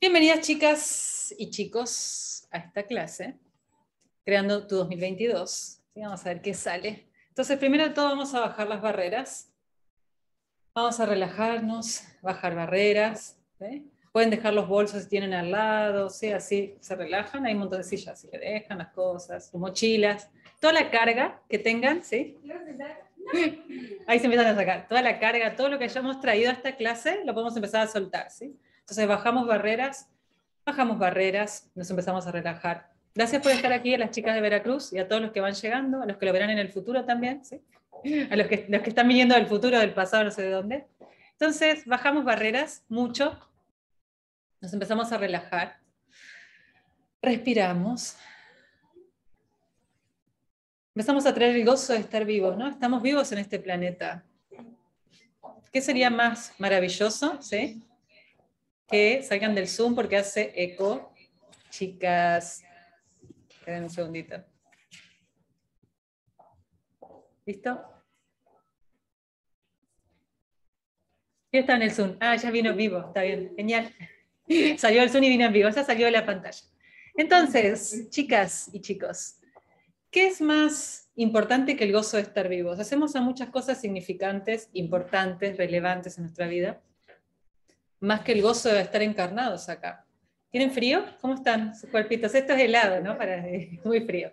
Bienvenidas chicas y chicos a esta clase, Creando tu 2022. Vamos a ver qué sale. Entonces, primero de todo vamos a bajar las barreras. Vamos a relajarnos, bajar barreras. Pueden dejar los bolsos si tienen al lado, ¿sí? así se relajan. Hay un montón de sillas, así que dejan las cosas, sus mochilas, toda la carga que tengan. ¿sí? Ahí se empiezan a sacar. Toda la carga, todo lo que hayamos traído a esta clase, lo podemos empezar a soltar. ¿sí? Entonces bajamos barreras, bajamos barreras, nos empezamos a relajar. Gracias por estar aquí a las chicas de Veracruz y a todos los que van llegando, a los que lo verán en el futuro también, a los que, los que están viniendo del futuro, del pasado, no sé de dónde. Entonces bajamos barreras mucho, nos empezamos a relajar, respiramos, empezamos a traer el gozo de estar vivos, ¿no? Estamos vivos en este planeta. ¿Qué sería más maravilloso, sí? que salgan del Zoom porque hace eco. Chicas, queden un segundito. ¿Listo? ¿Quién está en el Zoom? Ah, ya vino vivo, está bien, genial. Salió el Zoom y vino en vivo, ya salió de la pantalla. Entonces, chicas y chicos, ¿qué es más importante que el gozo de estar vivos? Hacemos muchas cosas significantes, importantes, relevantes en nuestra vida, más que el gozo de estar encarnados acá. ¿Tienen frío? ¿Cómo están sus cuerpitos? Esto es helado, ¿no? Para, muy frío.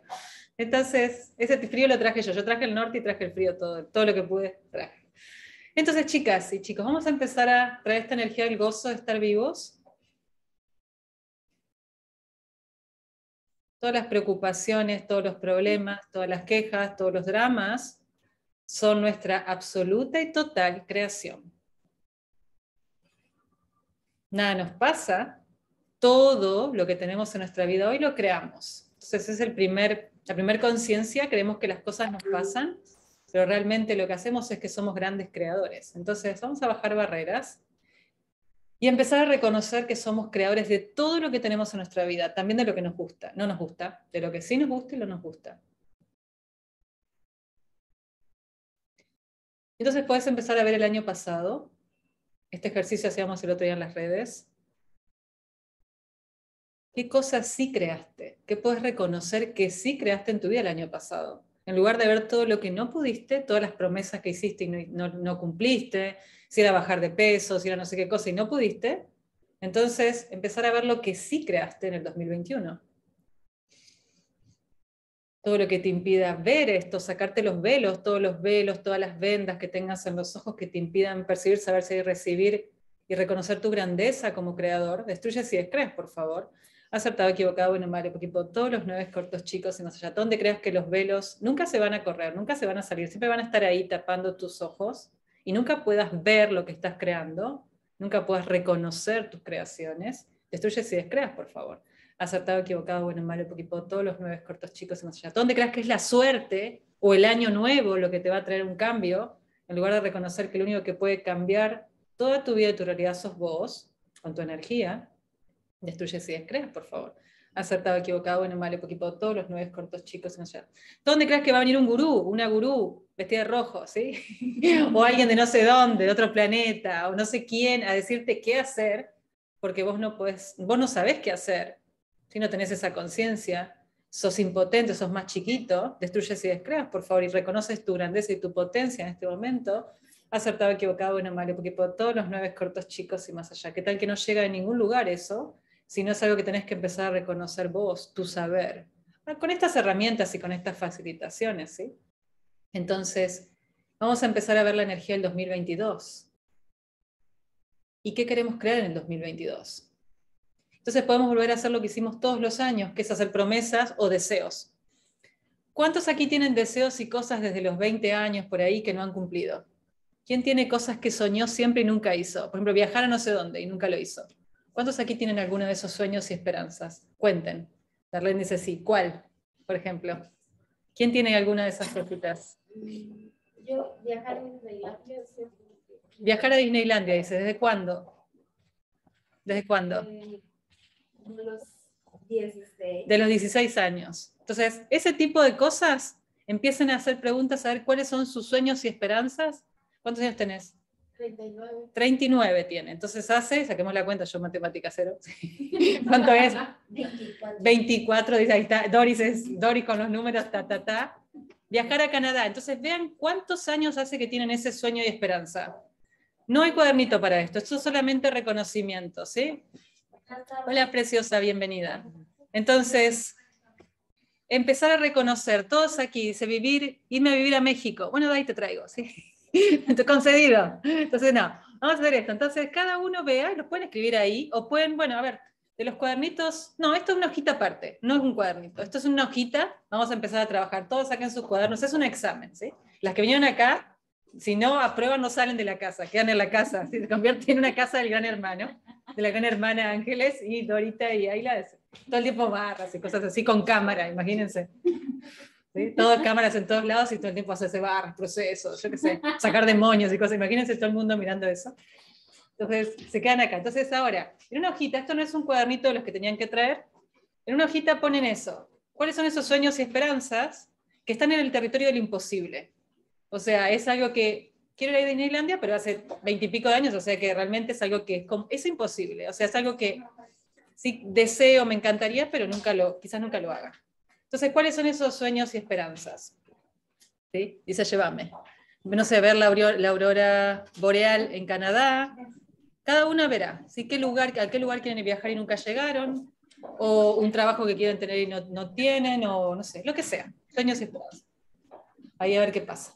Entonces, ese frío lo traje yo. Yo traje el norte y traje el frío, todo, todo lo que pude traje. Entonces, chicas y chicos, vamos a empezar a traer esta energía del gozo de estar vivos. Todas las preocupaciones, todos los problemas, todas las quejas, todos los dramas son nuestra absoluta y total creación nada nos pasa, todo lo que tenemos en nuestra vida hoy lo creamos. Entonces es el primer, la primera conciencia, creemos que las cosas nos pasan, pero realmente lo que hacemos es que somos grandes creadores. Entonces vamos a bajar barreras y empezar a reconocer que somos creadores de todo lo que tenemos en nuestra vida, también de lo que nos gusta, no nos gusta, de lo que sí nos gusta y lo nos gusta. Entonces puedes empezar a ver el año pasado este ejercicio hacíamos el otro día en las redes. ¿Qué cosas sí creaste? ¿Qué puedes reconocer que sí creaste en tu vida el año pasado? En lugar de ver todo lo que no pudiste, todas las promesas que hiciste y no, cumpliste, si era bajar de peso, si era no sé qué cosa y no pudiste, entonces empezar a ver lo que sí creaste en el 2021 todo lo que te impida ver esto, sacarte los velos, todos los velos, todas las vendas que tengas en los ojos que te impidan percibir, saber y recibir y reconocer tu grandeza como creador. Destruye si descreas, por favor. Acertado, equivocado, bueno, malo, porque todos los nueve cortos chicos y más allá. ¿Dónde creas que los velos nunca se van a correr, nunca se van a salir? Siempre van a estar ahí tapando tus ojos y nunca puedas ver lo que estás creando, nunca puedas reconocer tus creaciones. Destruye si descreas, por favor acertado, equivocado, bueno, malo, poquito, todos los nueve cortos chicos y más allá. ¿Dónde crees que es la suerte o el año nuevo lo que te va a traer un cambio? En lugar de reconocer que lo único que puede cambiar toda tu vida y tu realidad sos vos, con tu energía, destruyes y descreas, por favor. Acertado, equivocado, bueno, malo, poquito, todos los nueve cortos chicos y más allá. ¿Dónde crees que va a venir un gurú, una gurú vestida de rojo, ¿sí? o alguien de no sé dónde, de otro planeta, o no sé quién, a decirte qué hacer? Porque vos no, puedes, vos no sabés qué hacer si no tenés esa conciencia, sos impotente, sos más chiquito, destruyes y descreas, por favor, y reconoces tu grandeza y tu potencia en este momento, acertado, equivocado, bueno, malo, porque por todos los nueve cortos chicos y más allá. ¿Qué tal que no llega a ningún lugar eso? Si no es algo que tenés que empezar a reconocer vos, tu saber. Ah, con estas herramientas y con estas facilitaciones, ¿sí? Entonces, vamos a empezar a ver la energía del 2022. ¿Y qué queremos crear en el 2022? Entonces podemos volver a hacer lo que hicimos todos los años, que es hacer promesas o deseos. ¿Cuántos aquí tienen deseos y cosas desde los 20 años por ahí que no han cumplido? ¿Quién tiene cosas que soñó siempre y nunca hizo? Por ejemplo, viajar a no sé dónde y nunca lo hizo. ¿Cuántos aquí tienen alguno de esos sueños y esperanzas? Cuenten. Darlene dice sí. ¿Cuál, por ejemplo? ¿Quién tiene alguna de esas cositas? Yo, viajar a Disneylandia. Viajar a Disneylandia, dice. ¿Desde cuándo? ¿Desde cuándo? Eh, este, de los 16. De los 16 años. Entonces, ese tipo de cosas, empiecen a hacer preguntas, a ver cuáles son sus sueños y esperanzas. ¿Cuántos años tenés? 39. 39 tiene. Entonces hace, saquemos la cuenta, yo matemática cero. ¿Cuánto es? 24. 24, dice, ahí está. Doris es Doris con los números, ta, ta, ta. Viajar a Canadá. Entonces vean cuántos años hace que tienen ese sueño y esperanza. No hay cuadernito para esto, esto es solamente reconocimiento, ¿sí? Hola, preciosa, bienvenida. Entonces, empezar a reconocer, todos aquí, dice vivir, irme a vivir a México. Bueno, de ahí te traigo, ¿sí? Concedido. Entonces, no, vamos a hacer esto. Entonces, cada uno vea, y lo pueden escribir ahí, o pueden, bueno, a ver, de los cuadernitos, no, esto es una hojita aparte, no es un cuadernito, esto es una hojita, vamos a empezar a trabajar, todos saquen sus cuadernos, es un examen, ¿sí? Las que vinieron acá, si no aprueban, no salen de la casa, quedan en la casa, se convierte en una casa del gran hermano de la gran hermana Ángeles y Dorita y Ayla, todo el tiempo barras y cosas así con cámara, imagínense. Todas cámaras en todos lados y todo el tiempo hacerse barras, procesos, yo qué sé, sacar demonios y cosas, imagínense todo el mundo mirando eso. Entonces se quedan acá. Entonces ahora, en una hojita, esto no es un cuadernito de los que tenían que traer, en una hojita ponen eso. ¿Cuáles son esos sueños y esperanzas que están en el territorio del imposible? O sea, es algo que quiero ir a Disneylandia, pero hace veintipico de años, o sea que realmente es algo que es, es imposible, o sea, es algo que sí deseo, me encantaría, pero nunca lo, quizás nunca lo haga. Entonces, ¿cuáles son esos sueños y esperanzas? ¿Sí? Dice, llévame. No sé, ver la, aurora boreal en Canadá. Cada una verá ¿sí? ¿Qué lugar, a qué lugar quieren viajar y nunca llegaron, o un trabajo que quieren tener y no, no tienen, o no sé, lo que sea. Sueños y esperanzas. Ahí a ver qué pasa.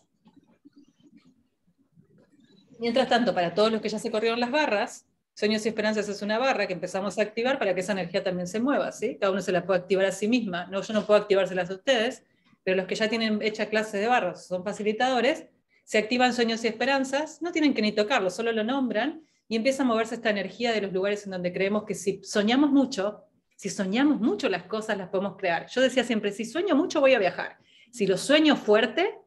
Mientras tanto, para todos los que ya se corrieron las barras, Sueños y Esperanzas es una barra que empezamos a activar para que esa energía también se mueva, ¿sí? Cada uno se la puede activar a sí misma. No, yo no puedo activárselas a ustedes, pero los que ya tienen hecha clase de barras, son facilitadores, se activan Sueños y Esperanzas, no tienen que ni tocarlo, solo lo nombran y empieza a moverse esta energía de los lugares en donde creemos que si soñamos mucho, si soñamos mucho las cosas las podemos crear. Yo decía siempre, si sueño mucho voy a viajar. Si lo sueño fuerte,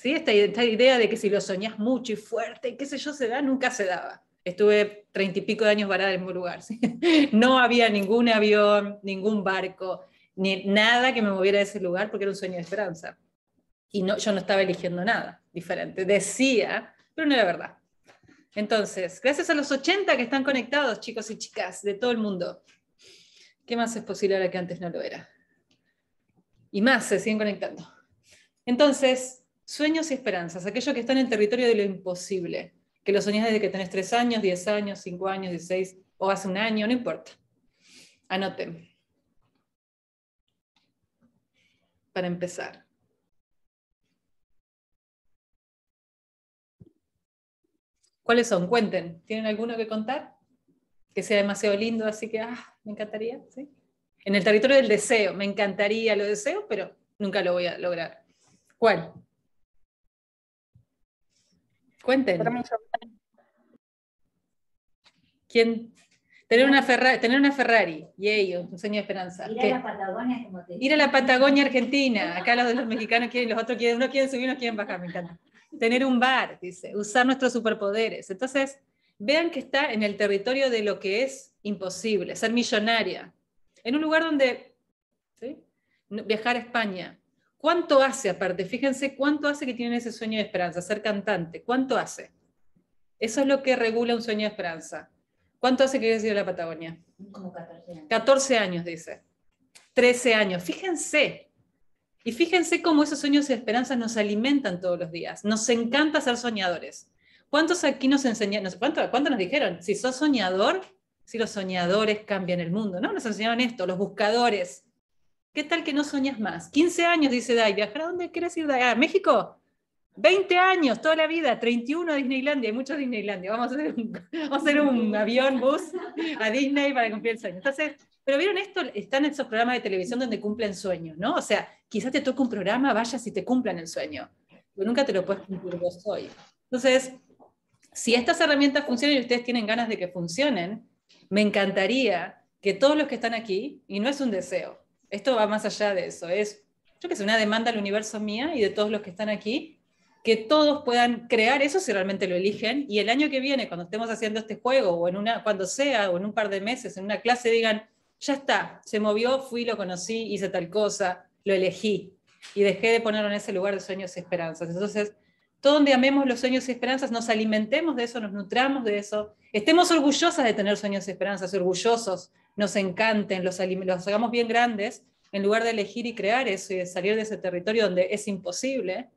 ¿sí? Esta, idea de que si lo soñás mucho y fuerte, qué sé yo, se da, nunca se daba. Estuve treinta y pico de años varada en un lugar. No había ningún avión, ningún barco, ni nada que me moviera de ese lugar porque era un sueño de esperanza. Y no, yo no estaba eligiendo nada diferente. Decía, pero no era verdad. Entonces, gracias a los 80 que están conectados, chicos y chicas, de todo el mundo. ¿Qué más es posible ahora que antes no lo era? Y más se siguen conectando. Entonces, Sueños y esperanzas, aquello que está en el territorio de lo imposible, que lo soñás desde que tenés 3 años, 10 años, 5 años, 16 o hace un año, no importa. Anoten. Para empezar. ¿Cuáles son? Cuenten. ¿Tienen alguno que contar? Que sea demasiado lindo, así que ah, me encantaría. ¿sí? En el territorio del deseo, me encantaría lo deseo, pero nunca lo voy a lograr. ¿Cuál? Cuenten. Tener una, Ferrari, tener una Ferrari, y ellos, un sueño de esperanza. Ir a la Patagonia, Argentina. Acá los, los mexicanos quieren, los otros quieren, unos quieren subir, unos quieren bajar, me encanta. Tener un bar, dice, usar nuestros superpoderes. Entonces, vean que está en el territorio de lo que es imposible, ser millonaria. En un lugar donde, viajar a España, ¿Cuánto hace aparte? Fíjense cuánto hace que tienen ese sueño de esperanza, ser cantante. ¿Cuánto hace? Eso es lo que regula un sueño de esperanza. ¿Cuánto hace que vives en la Patagonia? Como 14 años. 14 años, dice. 13 años. Fíjense. Y fíjense cómo esos sueños y esperanzas nos alimentan todos los días. Nos encanta ser soñadores. ¿Cuántos aquí nos enseñaron? ¿Cuántos nos dijeron? Si sos soñador, si los soñadores cambian el mundo, ¿no? Nos enseñaban esto, los buscadores ¿Qué tal que no soñas más? 15 años, dice Dai. ¿Viajar a dónde quieres ir, Dai? ¿A México? 20 años, toda la vida, 31 a Disneylandia, hay muchos Disneylandia. Vamos a, hacer un, avión, bus a Disney para cumplir el sueño. pero vieron esto, están esos programas de televisión donde cumplen sueños, ¿no? O sea, quizás te toque un programa, vaya, si te cumplan el sueño. Pero nunca te lo puedes cumplir vos hoy. Entonces, si estas herramientas funcionan y ustedes tienen ganas de que funcionen, me encantaría que todos los que están aquí, y no es un deseo, esto va más allá de eso. Es, yo que es una demanda al universo mía y de todos los que están aquí, que todos puedan crear eso si realmente lo eligen. Y el año que viene, cuando estemos haciendo este juego, o en una, cuando sea, o en un par de meses, en una clase, digan, ya está, se movió, fui, lo conocí, hice tal cosa, lo elegí. Y dejé de ponerlo en ese lugar de sueños y esperanzas. Entonces, todo donde amemos los sueños y esperanzas, nos alimentemos de eso, nos nutramos de eso, estemos orgullosas de tener sueños y esperanzas, orgullosos, nos encanten, los, los hagamos bien grandes, en lugar de elegir y crear eso y salir de ese territorio donde es imposible,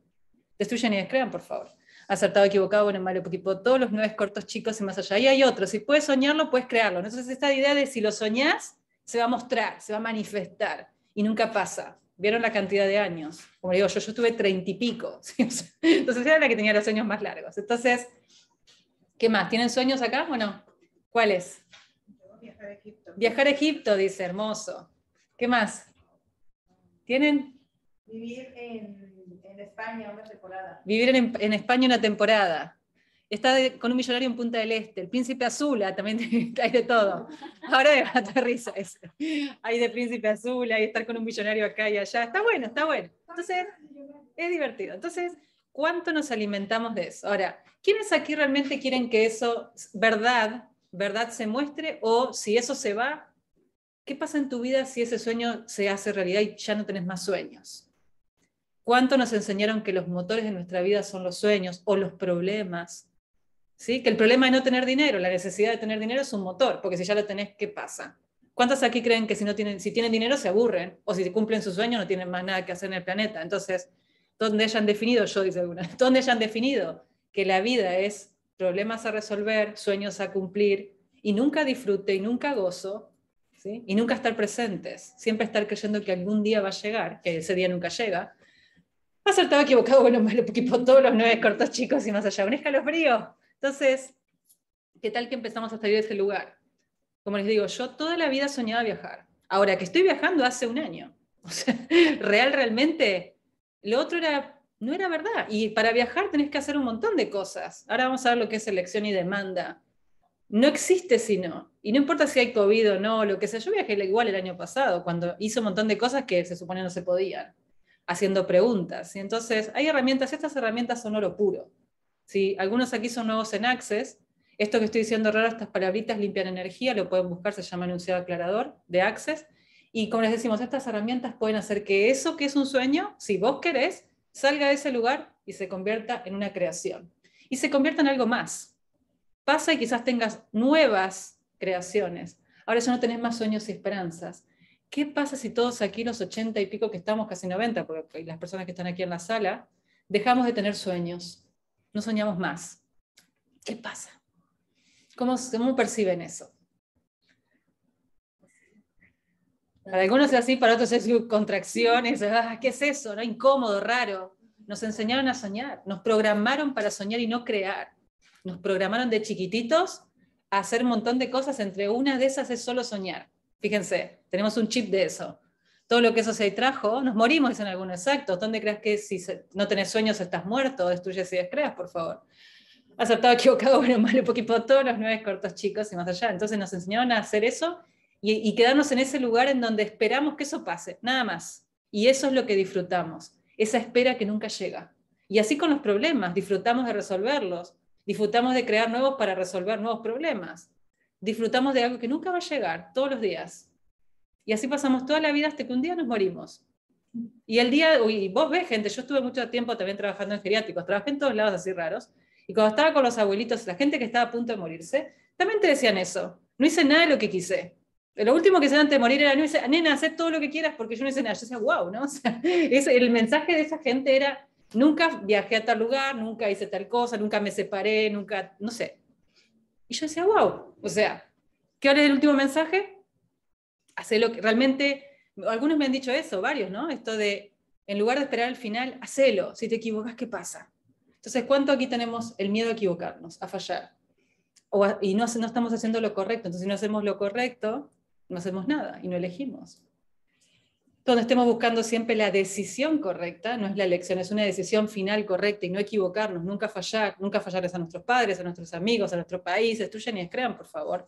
destruyan y descrean, por favor. Acertado, equivocado, bueno, malo, tipo todos los nueve cortos chicos y más allá. Y hay otros, si puedes soñarlo, puedes crearlo. Entonces, esta idea de si lo soñás, se va a mostrar, se va a manifestar y nunca pasa. Vieron la cantidad de años. Como digo, yo, yo estuve treinta y pico. Entonces, era la que tenía los sueños más largos. Entonces, ¿Qué más? ¿Tienen sueños acá bueno, ¿Cuáles? Viajar a Egipto. Viajar a Egipto, dice, hermoso. ¿Qué más? ¿Tienen? Vivir en, España una temporada. Vivir en, España una temporada. Está con un millonario en Punta del Este. El príncipe Azula, ah, también hay de todo. Ahora aterriza eso. Hay de príncipe Azul, hay estar con un millonario acá y allá. Está bueno, está bueno. Entonces, es divertido. Entonces, ¿cuánto nos alimentamos de eso? Ahora, ¿Quiénes aquí realmente quieren que eso, verdad, verdad se muestre? O si eso se va, ¿qué pasa en tu vida si ese sueño se hace realidad y ya no tenés más sueños? ¿Cuánto nos enseñaron que los motores de nuestra vida son los sueños o los problemas? ¿Sí? Que el problema es no tener dinero, la necesidad de tener dinero es un motor, porque si ya lo tenés, ¿qué pasa? ¿Cuántos aquí creen que si, no tienen, si tienen dinero se aburren? O si cumplen su sueño no tienen más nada que hacer en el planeta. Entonces, ¿dónde han definido? Yo dice alguna. ¿Dónde hayan definido que la vida es problemas a resolver, sueños a cumplir, y nunca disfrute y nunca gozo, y nunca estar presentes, siempre estar creyendo que algún día va a llegar, que ese día nunca llega, acertado, equivocado, bueno, lo equipó todos los nueve cortos chicos y más allá, un escalofrío. Entonces, ¿qué tal que empezamos a salir de ese lugar? Como les digo, yo toda la vida soñaba viajar. Ahora que estoy viajando hace un año. O sea, real, realmente, lo otro era no era verdad. Y para viajar tenés que hacer un montón de cosas. Ahora vamos a ver lo que es elección y demanda. No existe si no. Y no importa si hay COVID o no, lo que sea. Yo viajé igual el año pasado, cuando hice un montón de cosas que se supone no se podían, haciendo preguntas. Y entonces hay herramientas, estas herramientas son oro puro. ¿sí? Algunos aquí son nuevos en Access. Esto que estoy diciendo raro, estas palabritas limpian energía, lo pueden buscar, se llama enunciado aclarador de Access. Y como les decimos, estas herramientas pueden hacer que eso que es un sueño, si vos querés, salga de ese lugar y se convierta en una creación. Y se convierta en algo más. Pasa y quizás tengas nuevas creaciones. Ahora ya no tenés más sueños y esperanzas. ¿Qué pasa si todos aquí, los ochenta y pico que estamos, casi 90, porque las personas que están aquí en la sala, dejamos de tener sueños? No soñamos más. ¿Qué pasa? ¿Cómo, cómo perciben eso? Para algunos es así, para otros es contracciones, ah, ¿qué es eso? ¿No? Incómodo, raro. Nos enseñaron a soñar, nos programaron para soñar y no crear. Nos programaron de chiquititos a hacer un montón de cosas, entre una de esas es solo soñar. Fíjense, tenemos un chip de eso. Todo lo que eso se trajo, nos morimos, dicen algunos exactos. ¿Dónde crees que si no tenés sueños estás muerto? Destruyes y descreas, por favor. ¿Has estado equivocado, bueno, malo, poquito, todos los nueve cortos chicos y más allá. Entonces nos enseñaron a hacer eso y, quedarnos en ese lugar en donde esperamos que eso pase, nada más. Y eso es lo que disfrutamos, esa espera que nunca llega. Y así con los problemas, disfrutamos de resolverlos, disfrutamos de crear nuevos para resolver nuevos problemas, disfrutamos de algo que nunca va a llegar todos los días. Y así pasamos toda la vida hasta que un día nos morimos. Y el día, y vos ves gente, yo estuve mucho tiempo también trabajando en geriátricos, trabajé en todos lados así raros, y cuando estaba con los abuelitos, la gente que estaba a punto de morirse, también te decían eso, no hice nada de lo que quise lo último que se antes de morir era, nena, haz todo lo que quieras porque yo no hice nada. Yo decía, wow, ¿no? O sea, el mensaje de esa gente era, nunca viajé a tal lugar, nunca hice tal cosa, nunca me separé, nunca, no sé. Y yo decía, wow, o sea, ¿qué hora es el último mensaje? Hace lo que realmente, algunos me han dicho eso, varios, ¿no? Esto de, en lugar de esperar al final, hacelo. Si te equivocas, ¿qué pasa? Entonces, ¿cuánto aquí tenemos el miedo a equivocarnos, a fallar? O y no, no estamos haciendo lo correcto. Entonces, si no hacemos lo correcto, no hacemos nada y no elegimos. Donde estemos buscando siempre la decisión correcta, no es la elección, es una decisión final correcta y no equivocarnos, nunca fallar, nunca fallarles a nuestros padres, a nuestros amigos, a nuestro país, destruyen y crean por favor.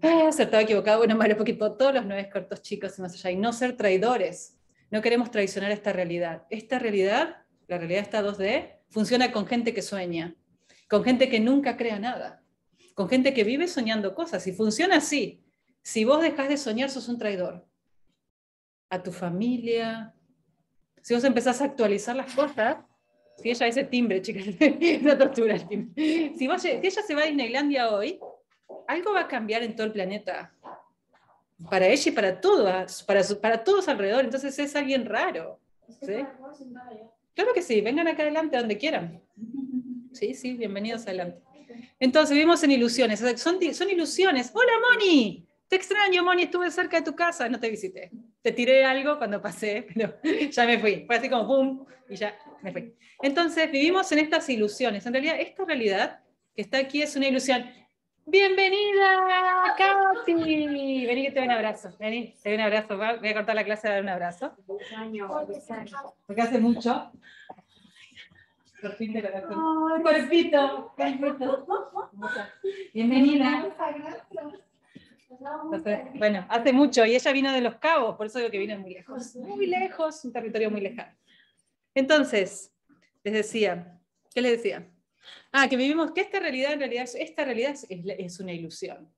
se acertado, equivocado, bueno, malo, poquito, todos los nueve cortos chicos y más allá, y no ser traidores. No queremos traicionar esta realidad. Esta realidad, la realidad está 2D, funciona con gente que sueña, con gente que nunca crea nada, con gente que vive soñando cosas. Y funciona así, si vos dejás de soñar, sos un traidor. A tu familia. Si vos empezás a actualizar las cosas, si ella ese timbre, chicas, una tortura el timbre. Si, ella se va a Disneylandia hoy, algo va a cambiar en todo el planeta. Para ella y para todas, para, para todos alrededor. Entonces es alguien raro. Claro que sí, vengan acá adelante donde quieran. Sí, sí, bienvenidos adelante. Entonces, vivimos en ilusiones. Son, son ilusiones. ¡Hola, Moni! te extraño, Moni, estuve cerca de tu casa, no te visité. Te tiré algo cuando pasé, pero ya me fui. Fue así como pum, y ya me fui. Entonces vivimos en estas ilusiones. En realidad, esta realidad que está aquí es una ilusión. Bienvenida, Katy. Vení que te doy un abrazo. Vení, te doy un abrazo. Voy a cortar la clase y dar un abrazo. Porque hace mucho. Por fin te lo Cuerpito. Bienvenida. Muchas bueno, hace mucho, y ella vino de Los Cabos, por eso digo que vino muy lejos, muy lejos, un territorio muy lejano. Entonces, les decía, ¿qué les decía? Ah, que vivimos, que esta realidad en realidad, esta realidad es, es una ilusión.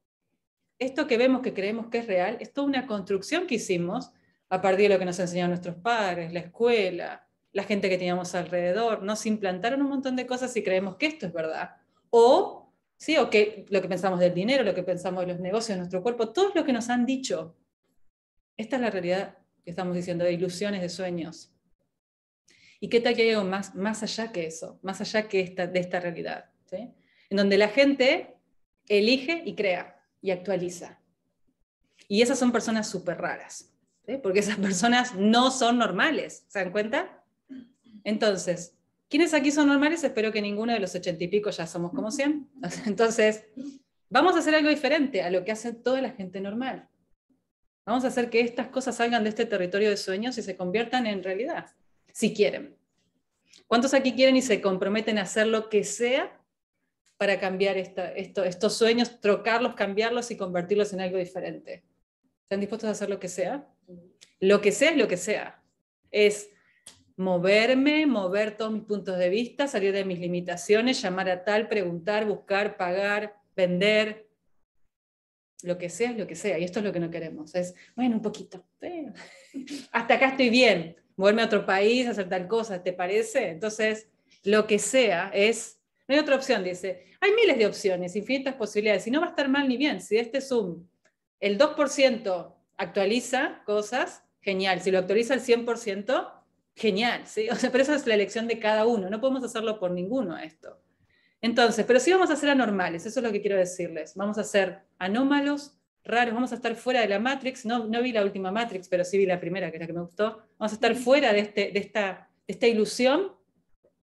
Esto que vemos, que creemos que es real, es toda una construcción que hicimos a partir de lo que nos enseñaron nuestros padres, la escuela, la gente que teníamos alrededor, nos implantaron un montón de cosas y creemos que esto es verdad. O ¿sí? O lo que pensamos del dinero, lo que pensamos de los negocios, nuestro cuerpo, todo lo que nos han dicho. Esta es la realidad que estamos diciendo, de ilusiones, de sueños. ¿Y qué tal que hay algo más, más allá que eso, más allá que esta, de esta realidad? En donde la gente elige y crea y actualiza. Y esas son personas súper raras, porque esas personas no son normales, ¿se dan cuenta? Entonces, ¿Quiénes aquí son normales? Espero que ninguno de los ochenta y pico ya somos como 100. Entonces, vamos a hacer algo diferente a lo que hace toda la gente normal. Vamos a hacer que estas cosas salgan de este territorio de sueños y se conviertan en realidad, si quieren. ¿Cuántos aquí quieren y se comprometen a hacer lo que sea para cambiar esta, esto, estos sueños, trocarlos, cambiarlos y convertirlos en algo diferente? ¿Están dispuestos a hacer lo que sea? Lo que sea es lo que sea. Es moverme, mover todos mis puntos de vista, salir de mis limitaciones, llamar a tal, preguntar, buscar, pagar, vender, lo que sea lo que sea. Y esto es lo que no queremos. Es, bueno, un poquito. hasta acá estoy bien. Moverme a otro país, hacer tal cosa, ¿te parece? Entonces, lo que sea es... No hay otra opción, dice. Hay miles de opciones, infinitas posibilidades. Y no va a estar mal ni bien. Si este Zoom, el 2% actualiza cosas, genial. Si lo actualiza el 100%, genial, ¿sí? O sea, pero esa es la elección de cada uno, no podemos hacerlo por ninguno esto. Entonces, pero sí vamos a ser anormales, eso es lo que quiero decirles. Vamos a ser anómalos, raros, vamos a estar fuera de la Matrix. No, no vi la última Matrix, pero sí vi la primera, que es la que me gustó. Vamos a estar fuera este, de, esta, de esta ilusión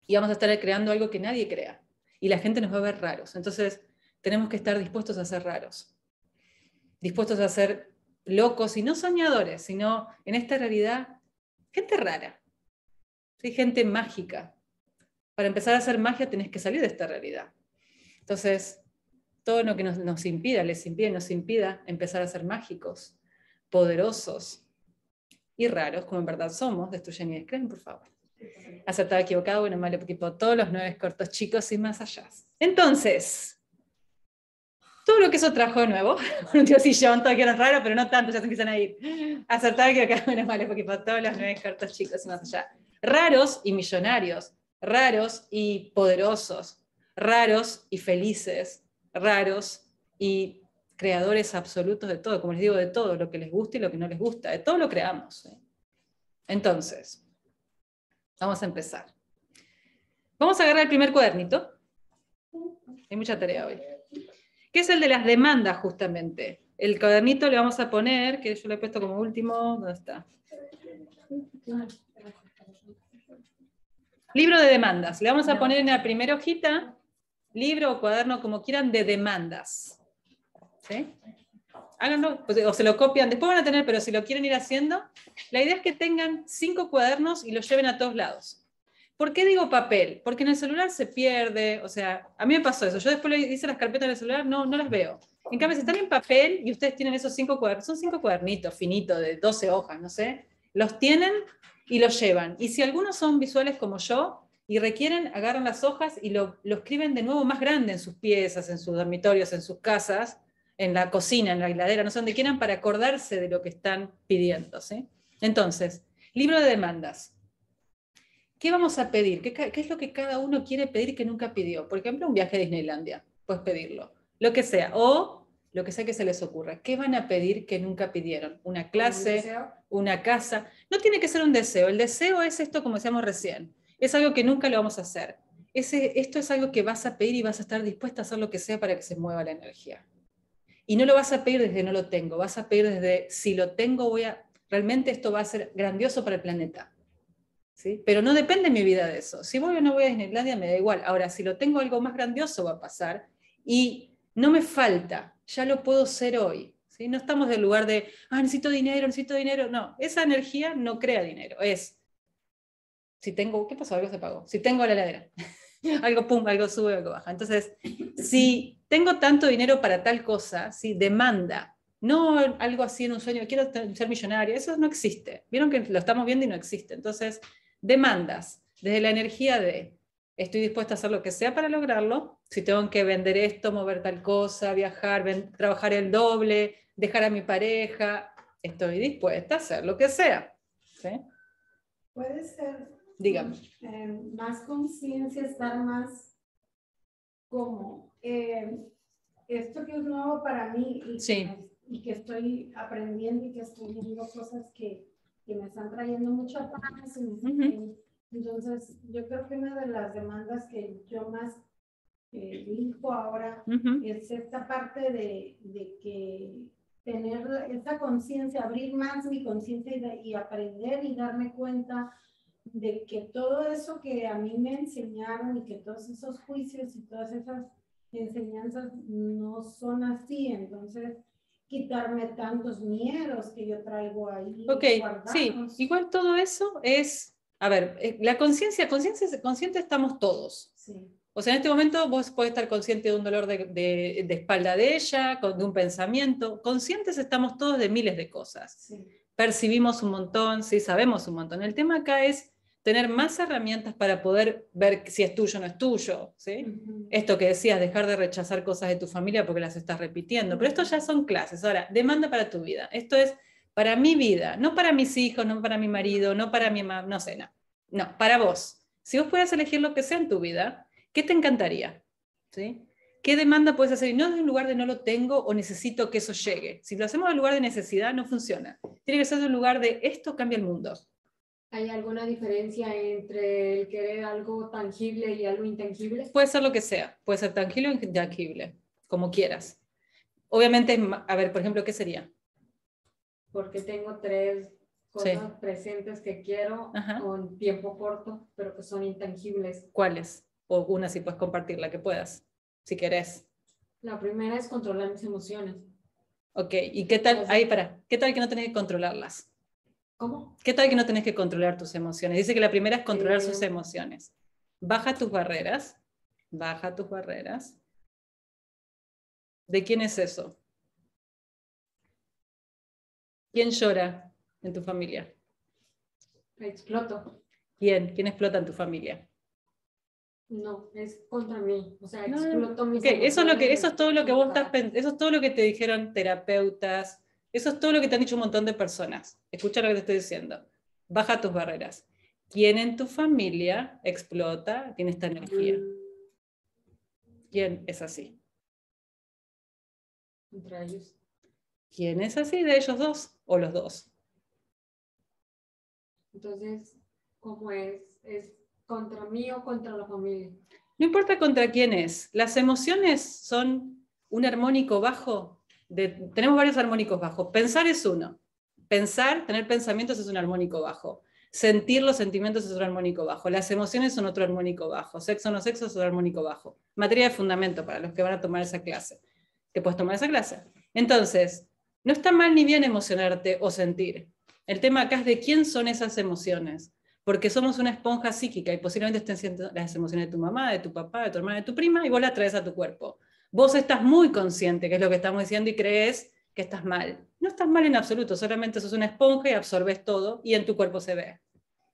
y vamos a estar creando algo que nadie crea. Y la gente nos va a ver raros. Entonces, tenemos que estar dispuestos a ser raros, dispuestos a ser locos y no soñadores, sino en esta realidad, gente rara, soy gente mágica. Para empezar a hacer magia tenés que salir de esta realidad. Entonces, todo lo que nos, impida, les impide, nos impida empezar a ser mágicos, poderosos y raros, como en verdad somos, destruyen y descreen, por favor. Acertado, equivocado, bueno, malo, tipo, todos los nueve cortos chicos y más allá. Entonces, todo lo que eso trajo de nuevo, un tío sillón, todo que era raro, pero no tanto, ya se empiezan a ir. Acertado, equivocado, bueno, malo, tipo, todos los nueve cortos chicos y más allá raros y millonarios, raros y poderosos, raros y felices, raros y creadores absolutos de todo, como les digo, de todo, lo que les gusta y lo que no les gusta, de todo lo creamos. ¿eh? Entonces, vamos a empezar. Vamos a agarrar el primer cuadernito. Hay mucha tarea hoy. Que es el de las demandas, justamente. El cuadernito le vamos a poner, que yo lo he puesto como último, ¿dónde está? Libro de demandas. Le vamos a poner en la primera hojita, libro o cuaderno, como quieran, de demandas. ¿Sí? Háganlo, pues, o se lo copian, después van a tener, pero si lo quieren ir haciendo, la idea es que tengan cinco cuadernos y los lleven a todos lados. ¿Por qué digo papel? Porque en el celular se pierde, o sea, a mí me pasó eso, yo después le hice las carpetas en el celular, no, no las veo. En cambio, si están en papel y ustedes tienen esos cinco cuadernos, son cinco cuadernitos finitos de 12 hojas, no sé, los tienen y los llevan. Y si algunos son visuales como yo y requieren, agarran las hojas y lo, lo escriben de nuevo más grande en sus piezas, en sus dormitorios, en sus casas, en la cocina, en la heladera, no sé donde quieran, para acordarse de lo que están pidiendo. Entonces, libro de demandas. ¿Qué vamos a pedir? ¿Qué, ¿Qué es lo que cada uno quiere pedir que nunca pidió? Por ejemplo, un viaje a Disneylandia, puedes pedirlo, lo que sea. O lo que sea que se les ocurra. ¿Qué van a pedir que nunca pidieron? Una clase, una casa. No tiene que ser un deseo, el deseo es esto como decíamos recién, es algo que nunca lo vamos a hacer. Ese, esto es algo que vas a pedir y vas a estar dispuesta a hacer lo que sea para que se mueva la energía. Y no lo vas a pedir desde no lo tengo, vas a pedir desde si lo tengo voy a, realmente esto va a ser grandioso para el planeta. ¿Sí? Pero no depende mi vida de eso. Si voy o no voy a Disneylandia me da igual. Ahora, si lo tengo algo más grandioso va a pasar y no me falta, ya lo puedo ser hoy. No estamos del lugar de, ah, necesito dinero, necesito dinero. No, esa energía no crea dinero. Es, si tengo, ¿qué pasó? Algo se pagó Si tengo la heladera, algo pum, algo sube, algo baja. Entonces, si tengo tanto dinero para tal cosa, si demanda, no algo así en un sueño, quiero ser millonaria, eso no existe. Vieron que lo estamos viendo y no existe. Entonces, demandas desde la energía de estoy dispuesta a hacer lo que sea para lograrlo, si tengo que vender esto, mover tal cosa, viajar, trabajar el doble, dejar a mi pareja, estoy dispuesta a hacer lo que sea. ¿Sí? Puede ser. Dígame. Eh, más conciencia, estar más como eh, esto que es nuevo para mí y, sí. y, que estoy aprendiendo y que estoy viendo cosas que, que me están trayendo mucha paz. Entonces, yo creo que una de las demandas que yo más elijo eh, ahora es esta parte de, de que tener esa conciencia, abrir más mi conciencia y, aprender y darme cuenta de que todo eso que a mí me enseñaron y que todos esos juicios y todas esas enseñanzas no son así. Entonces, quitarme tantos miedos que yo traigo ahí. Ok, sí, igual todo eso es, a ver, eh, la conciencia, consciente estamos todos. Sí. O sea, en este momento vos podés estar consciente de un dolor de, espalda de ella, de un pensamiento. Conscientes estamos todos de miles de cosas. Percibimos un montón, sí, sabemos un montón. El tema acá es tener más herramientas para poder ver si es tuyo o no es tuyo. ¿sí? Esto que decías, dejar de rechazar cosas de tu familia porque las estás repitiendo. Pero esto ya son clases. Ahora, demanda para tu vida. Esto es para mi vida, no para mis hijos, no para mi marido, no para mi mamá, no sé, no. No, para vos. Si vos puedes elegir lo que sea en tu vida, ¿Qué te encantaría? ¿Qué demanda puedes hacer? Y no desde un lugar de no lo tengo o necesito que eso llegue. Si lo hacemos un lugar de necesidad, no funciona. Tiene que ser desde un lugar de esto cambia el mundo. ¿Hay alguna diferencia entre el querer algo tangible y algo intangible? Puede ser lo que sea. Puede ser tangible o intangible, como quieras. Obviamente, a ver, por ejemplo, ¿qué sería? Porque tengo tres cosas presentes que quiero con tiempo corto, pero que son intangibles. ¿Cuáles? o una si puedes compartir la que puedas, si querés. La primera es controlar mis emociones. Ok, ¿y qué tal? Ahí, para, ¿qué tal que no tenés que controlarlas? ¿Cómo? ¿Qué tal que no tenés que controlar tus emociones? Dice que la primera es controlar sus emociones. Baja tus barreras, baja tus barreras. ¿De quién es eso? ¿Quién llora en tu familia? Exploto. ¿Quién? ¿Quién explota en tu familia? No, es contra mí. O sea, ah, explotó mi. okay. eso es lo que, eso es todo lo que vos estás eso es todo lo que te dijeron terapeutas, eso es todo lo que te han dicho un montón de personas. Escucha lo que te estoy diciendo. Baja tus barreras. ¿Quién en tu familia explota? Tiene esta energía. Mm. ¿Quién es así? Entre ellos. ¿Quién es así de ellos dos o los dos? Entonces, ¿cómo es? Es contra mí o contra la familia. No importa contra quién es, las emociones son un armónico bajo. tenemos varios armónicos bajos. Pensar es uno. Pensar, tener pensamientos es un armónico bajo. Sentir los sentimientos es otro armónico bajo. Las emociones son otro armónico bajo. Sexo no sexo es otro armónico bajo. Materia de fundamento para los que van a tomar esa clase. Que puedes tomar esa clase. Entonces, no está mal ni bien emocionarte o sentir. El tema acá es de quién son esas emociones porque somos una esponja psíquica y posiblemente estén siendo las emociones de tu mamá, de tu papá, de tu hermana, de tu prima, y vos las traes a tu cuerpo. Vos estás muy consciente, que es lo que estamos diciendo, y crees que estás mal. No estás mal en absoluto, solamente sos una esponja y absorbes todo y en tu cuerpo se ve.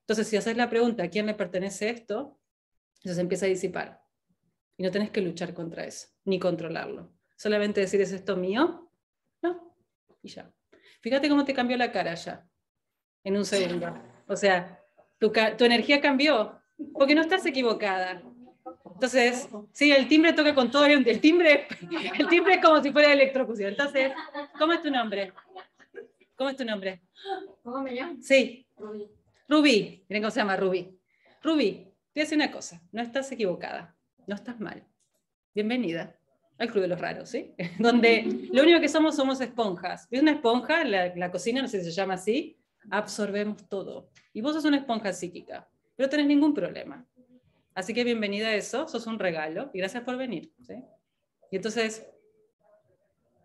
Entonces, si haces la pregunta, ¿a quién le pertenece esto? Eso se empieza a disipar. Y no tenés que luchar contra eso, ni controlarlo. Solamente decir, ¿es esto mío? No. Y ya. Fíjate cómo te cambió la cara ya, en un segundo. O sea, tu, energía cambió, porque no estás equivocada. Entonces, sí, el timbre toca con todo, el timbre, el timbre es como si fuera electrocución. Entonces, ¿cómo es tu nombre? ¿Cómo es tu nombre? ¿Cómo me llamo? Sí. Rubí. Rubí, miren cómo se llama Rubí. Rubí, te voy una cosa, no estás equivocada, no estás mal. Bienvenida al Club de los Raros, ¿sí? Donde lo único que somos somos esponjas. Es una esponja, la, la cocina, no sé si se llama así, absorbemos todo. Y vos sos una esponja psíquica, pero no tenés ningún problema. Así que bienvenida a eso, sos un regalo y gracias por venir. Y entonces,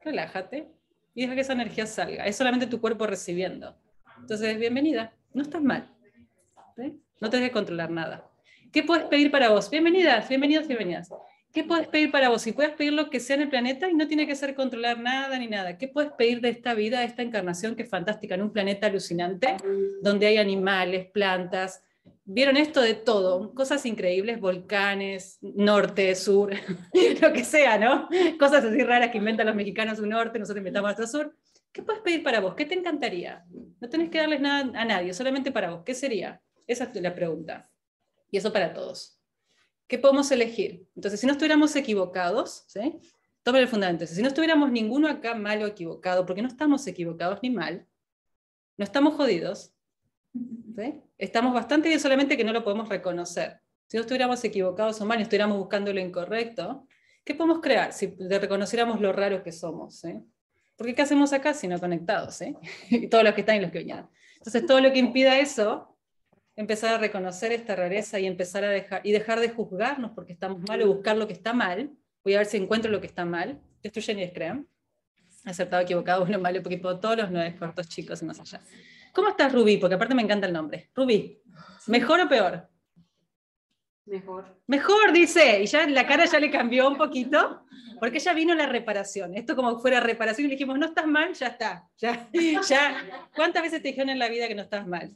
relájate y deja que esa energía salga. Es solamente tu cuerpo recibiendo. Entonces, bienvenida, no estás mal. No tenés que controlar nada. ¿Qué puedes pedir para vos? Bienvenidas, bienvenidos, bienvenidas. ¿Qué puedes pedir para vos? Si puedes pedir lo que sea en el planeta y no tiene que ser controlar nada ni nada. ¿Qué puedes pedir de esta vida, de esta encarnación que es fantástica en un planeta alucinante donde hay animales, plantas? Vieron esto de todo, cosas increíbles, volcanes, norte, sur, lo que sea, ¿no? Cosas así raras que inventan los mexicanos un norte, nosotros inventamos nuestro sur. ¿Qué puedes pedir para vos? ¿Qué te encantaría? No tenés que darles nada a nadie, solamente para vos. ¿Qué sería? Esa es la pregunta. Y eso para todos. ¿Qué podemos elegir? Entonces, si no estuviéramos equivocados, ¿sí? tomen el fundamento. Si no estuviéramos ninguno acá mal o equivocado, porque no estamos equivocados ni mal, no estamos jodidos, ¿sí? estamos bastante bien, solamente que no lo podemos reconocer. Si no estuviéramos equivocados o mal, y estuviéramos buscando lo incorrecto, ¿qué podemos crear si reconociéramos lo raros que somos? Porque ¿qué hacemos acá si no conectados? todos los que están y los que vienen. Entonces, todo lo que impida eso empezar a reconocer esta rareza y empezar a dejar, y dejar de juzgarnos porque estamos mal o buscar lo que está mal. Voy a ver si encuentro lo que está mal. destruyen estoy Jenny aceptado Acertado, equivocado, bueno, malo, porque todos los nueve cortos chicos y más allá. ¿Cómo estás, Rubí? Porque aparte me encanta el nombre. Rubí, ¿mejor o peor? Mejor. Mejor, dice. Y ya la cara ya le cambió un poquito, porque ya vino la reparación. Esto como fuera reparación y le dijimos, no estás mal, ya está. Ya, ya. ¿Cuántas veces te dijeron en la vida que no estás mal?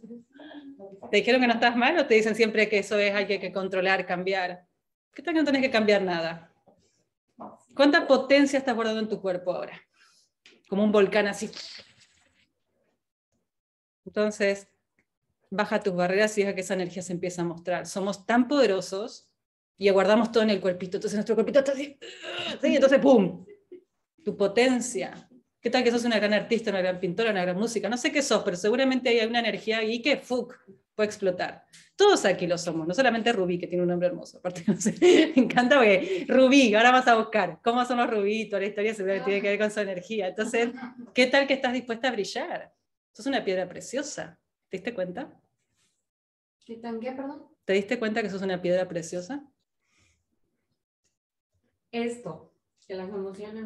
¿Te dijeron que no estás mal o te dicen siempre que eso es, hay que, que controlar, cambiar? ¿Qué tal que no tenés que cambiar nada? ¿Cuánta potencia estás guardando en tu cuerpo ahora? Como un volcán así. Entonces, baja tus barreras y deja que esa energía se empiece a mostrar. Somos tan poderosos y aguardamos todo en el cuerpito. Entonces nuestro cuerpito está así, ¿sí? entonces ¡pum! Tu potencia. ¿Qué tal que sos una gran artista, una gran pintora, una gran música? No sé qué sos, pero seguramente hay una energía ahí que ¡fuck! puede explotar. Todos aquí lo somos, no solamente Rubí, que tiene un nombre hermoso. Aparte, me encanta porque Rubí, ahora vas a buscar cómo son los Rubí, toda la historia se tiene que ver con su energía. Entonces, ¿qué tal que estás dispuesta a brillar? Sos una piedra preciosa. ¿Te diste cuenta? perdón? ¿Te diste cuenta que sos una piedra preciosa? Esto, que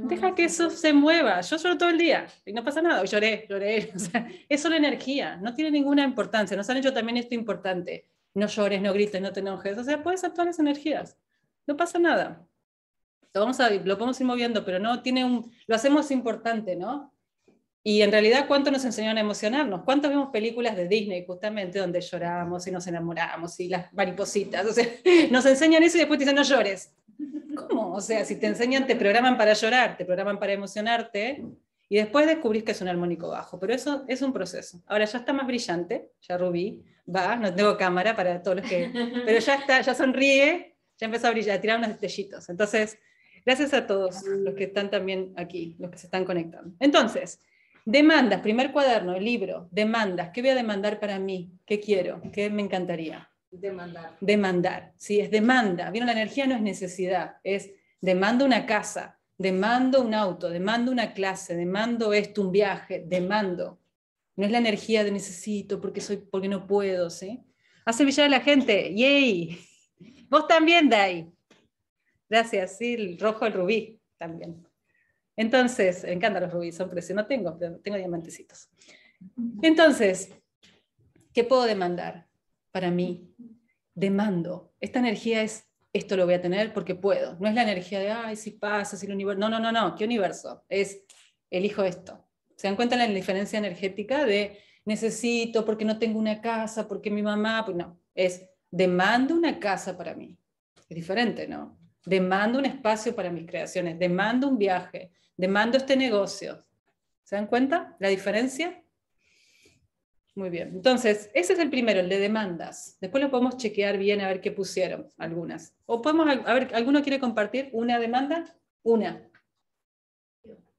Deja que eso se mueva. Yo lloro todo el día y no pasa nada. Lloré, lloré. O es solo energía, no tiene ninguna importancia. Nos han hecho también esto importante. No llores, no grites, no te enojes. O sea, puedes actuar las energías. No pasa nada. Lo, vamos a, lo podemos ir moviendo, pero no tiene un. Lo hacemos importante, ¿no? Y en realidad, ¿cuánto nos enseñaron a emocionarnos? ¿Cuánto vimos películas de Disney justamente donde llorábamos y nos enamorábamos y las maripositas? O sea, nos enseñan eso y después te dicen no llores. ¿Cómo? O sea, si te enseñan, te programan para llorar, te programan para emocionarte y después descubrís que es un armónico bajo. Pero eso es un proceso. Ahora ya está más brillante, ya Rubí va, no tengo cámara para todos los que... Pero ya está, ya sonríe, ya empezó a brillar, a tirar unos destellitos. Entonces, gracias a todos los que están también aquí, los que se están conectando. Entonces... Demandas, primer cuaderno, el libro, demandas. ¿Qué voy a demandar para mí? ¿Qué quiero? ¿Qué me encantaría? Demandar. Demandar, sí, es demanda. Vieron, la energía no es necesidad, es demando una casa, demando un auto, demando una clase, demando esto, un viaje, demando. No es la energía de necesito porque, soy, porque no puedo, ¿sí? Hace brillar a la gente, ¡yay! Vos también, Dai. Gracias, sí, el rojo, el rubí también. Entonces, me encantan los rubíes, son No tengo, pero tengo diamantecitos. Entonces, ¿qué puedo demandar? Para mí, demando. Esta energía es, esto lo voy a tener porque puedo. No es la energía de, ay, si pasa, si el universo. No, no, no, no. ¿Qué universo? Es, elijo esto. ¿Se dan cuenta la diferencia energética de necesito porque no tengo una casa, porque mi mamá, pues no, es demando una casa para mí. Es diferente, ¿no? Demando un espacio para mis creaciones, demando un viaje, Demando este negocio. ¿Se dan cuenta la diferencia? Muy bien, entonces ese es el primero, el de demandas. Después lo podemos chequear bien a ver qué pusieron algunas. O podemos, a ver, ¿alguno quiere compartir una demanda? Una.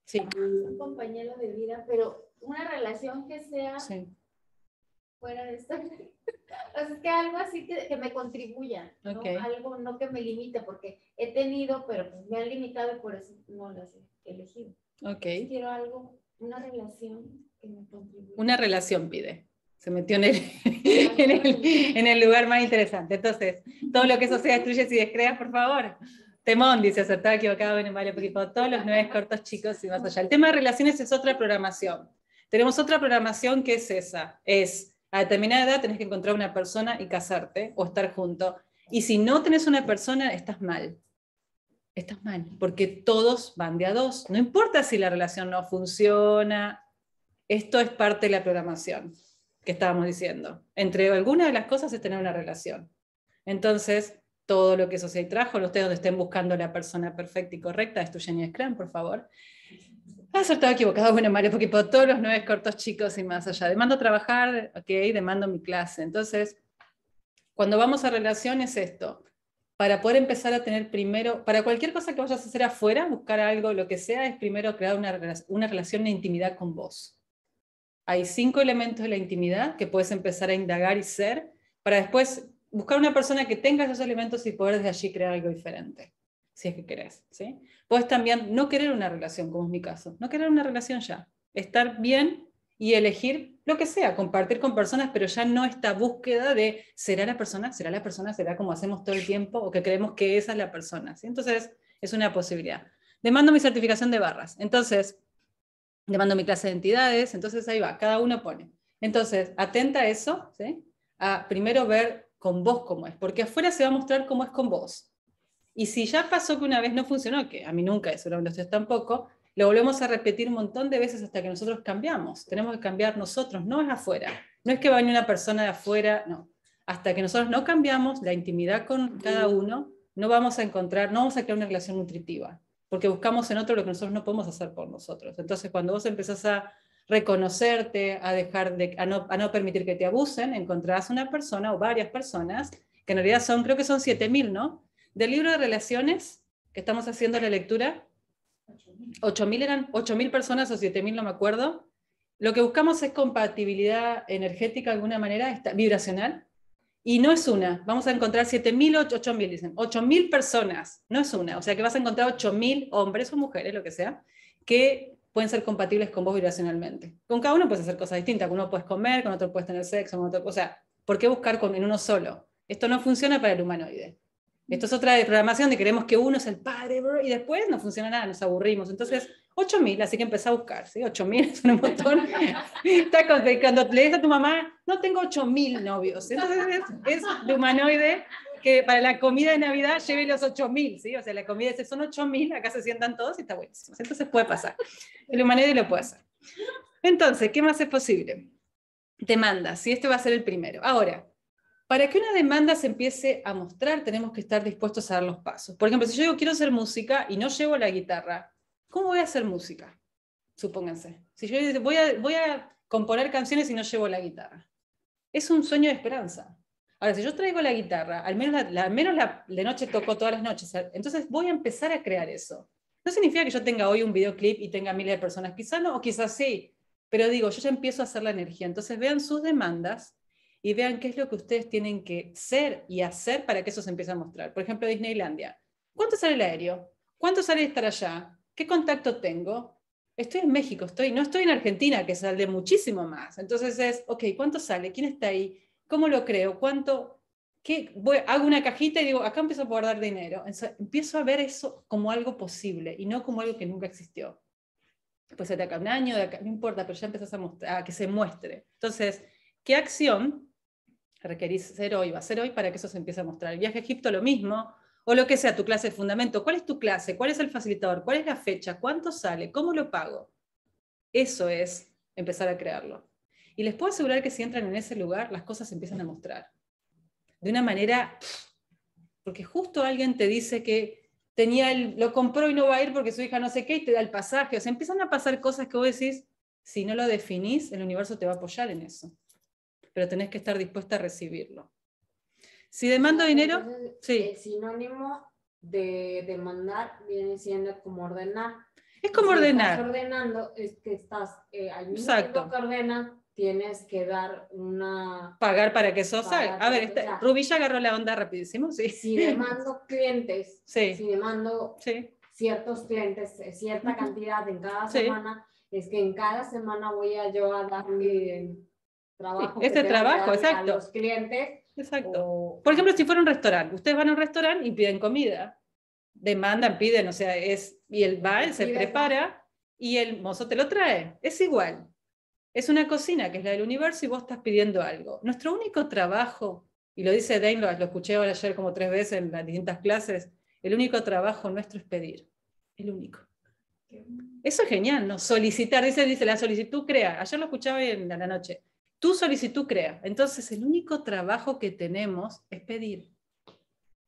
Sí. Son compañeros de vida, pero una relación que sea fuera de estar. Así que algo así que, que me contribuya, algo no que me limite, porque he tenido, pero pues me han limitado y por eso no las he elegido. Okay. Quiero algo, una relación que me contribuya. Una relación pide. Se metió en el, en el, lugar más interesante. Entonces, todo lo que eso sea destruye si descreas, por favor. Temón, dice, acertado, equivocado, en vale, porque todos los nueve cortos chicos y más allá. El tema de relaciones es otra programación. Tenemos otra programación que es esa, es a determinada edad tenés que encontrar una persona y casarte o estar junto. Y si no tenés una persona, estás mal. Estás mal, porque todos van de a dos. No importa si la relación no funciona. Esto es parte de la programación que estábamos diciendo. Entre alguna de las cosas es tener una relación. Entonces, todo lo que eso se trajo, ustedes donde estén buscando la persona perfecta y correcta, es tu Jenny Scrum, por favor. Acertado, equivocado, bueno, Mario, porque por todos los nueve cortos chicos y más allá. Demando trabajar, ok, demando mi clase. Entonces, cuando vamos a relaciones, esto, para poder empezar a tener primero, para cualquier cosa que vayas a hacer afuera, buscar algo, lo que sea, es primero crear una, una relación de intimidad con vos. Hay cinco elementos de la intimidad que puedes empezar a indagar y ser, para después buscar una persona que tenga esos elementos y poder desde allí crear algo diferente si es que querés. ¿sí? Puedes también no querer una relación, como es mi caso, no querer una relación ya, estar bien y elegir lo que sea, compartir con personas, pero ya no esta búsqueda de será la persona, será la persona, será como hacemos todo el tiempo o que creemos que esa es la persona. Entonces, es una posibilidad. Demando mi certificación de barras. Entonces, demando mi clase de entidades. Entonces, ahí va, cada uno pone. Entonces, atenta a eso, ¿sí? a primero ver con vos cómo es, porque afuera se va a mostrar cómo es con vos. Y si ya pasó que una vez no funcionó, que a mí nunca, es, seguramente a ustedes tampoco, lo volvemos a repetir un montón de veces hasta que nosotros cambiamos. Tenemos que cambiar nosotros, no es afuera. No es que vaya una persona de afuera, no. Hasta que nosotros no cambiamos la intimidad con cada uno, no vamos a encontrar, no vamos a crear una relación nutritiva, porque buscamos en otro lo que nosotros no podemos hacer por nosotros. Entonces, cuando vos empezás a reconocerte, a dejar de, a no, a no permitir que te abusen, encontrarás una persona o varias personas, que en realidad son, creo que son 7.000, ¿no? Del libro de relaciones que estamos haciendo la lectura, 8.000 eran 8.000 personas o 7.000, no me acuerdo. Lo que buscamos es compatibilidad energética de alguna manera, vibracional, y no es una. Vamos a encontrar 7.000, 8.000, dicen. 8.000 personas, no es una. O sea que vas a encontrar 8.000 hombres o mujeres, lo que sea, que pueden ser compatibles con vos vibracionalmente. Con cada uno puedes hacer cosas distintas, con uno puedes comer, con otro puedes tener sexo, con otro, o sea, ¿por qué buscar con, en uno solo? Esto no funciona para el humanoide. Esto es otra de programación de queremos que uno es el padre y después no funciona nada, nos aburrimos. Entonces, 8.000, así que empecé a buscar, ¿sí? 8.000 son un montón. cuando le dices a tu mamá, no tengo 8.000 novios. Entonces es, el humanoide que para la comida de Navidad lleve los 8.000, ¿sí? O sea, la comida dice, son 8.000, acá se sientan todos y está buenísimo. Entonces puede pasar. El humanoide lo puede hacer. Entonces, ¿qué más es posible? Te manda, si este va a ser el primero. Ahora, para que una demanda se empiece a mostrar, tenemos que estar dispuestos a dar los pasos. Por ejemplo, si yo digo quiero hacer música y no llevo la guitarra, ¿cómo voy a hacer música? Supónganse. Si yo digo, voy a, componer canciones y no llevo la guitarra. Es un sueño de esperanza. Ahora, si yo traigo la guitarra, al menos la, noche toco todas las noches, entonces voy a empezar a crear eso. No significa que yo tenga hoy un videoclip y tenga miles de personas, quizás no, o quizás sí, pero digo, yo ya empiezo a hacer la energía. Entonces vean sus demandas y vean qué es lo que ustedes tienen que ser y hacer para que eso se empiece a mostrar. Por ejemplo, Disneylandia. ¿Cuánto sale el aéreo? ¿Cuánto sale estar allá? ¿Qué contacto tengo? Estoy en México, estoy, no estoy en Argentina, que sale muchísimo más. Entonces es, ok, ¿cuánto sale? ¿Quién está ahí? ¿Cómo lo creo? ¿Cuánto? ¿Qué? hago una cajita y digo, acá empiezo a guardar dinero. empiezo a ver eso como algo posible y no como algo que nunca existió. Después de acá un año, no importa, pero ya empezás a, a que se muestre. Entonces, ¿qué acción requerís ser hoy, va a ser hoy para que eso se empiece a mostrar. El viaje a Egipto lo mismo, o lo que sea, tu clase de fundamento. ¿Cuál es tu clase? ¿Cuál es el facilitador? ¿Cuál es la fecha? ¿Cuánto sale? ¿Cómo lo pago? Eso es empezar a crearlo. Y les puedo asegurar que si entran en ese lugar, las cosas se empiezan a mostrar. De una manera, porque justo alguien te dice que tenía el, lo compró y no va a ir porque su hija no sé qué y te da el pasaje. O sea, empiezan a pasar cosas que vos decís, si no lo definís, el universo te va a apoyar en eso pero tenés que estar dispuesta a recibirlo. Si demando ah, dinero, sí. El sinónimo de demandar viene siendo como ordenar. Es como si ordenar. Estás ordenando, es que estás eh, al mismo tiempo que tienes que dar una. Pagar para que eso A ver, este, Rubí ya agarró la onda rapidísimo, sí. Si demando clientes, sí. si demando ciertos clientes, eh, cierta cantidad en cada semana, es que en cada semana voy a yo a dar mi trabajo. ese trabajo, exacto. A los clientes. Exacto. Por ejemplo, si fuera un restaurante, ustedes van a un restaurante y piden comida, demandan, piden, o sea, es, y él va, él se prepara y el mozo te lo trae. Es igual. Es una cocina que es la del universo y vos estás pidiendo algo. Nuestro único trabajo, y lo dice Dane, lo, escuché ayer como tres veces en las distintas clases, el único trabajo nuestro es pedir. El único. Eso es genial, ¿no? Solicitar, dice, dice la solicitud crea. Ayer lo escuchaba en la noche tu solicitud crea. Entonces, el único trabajo que tenemos es pedir.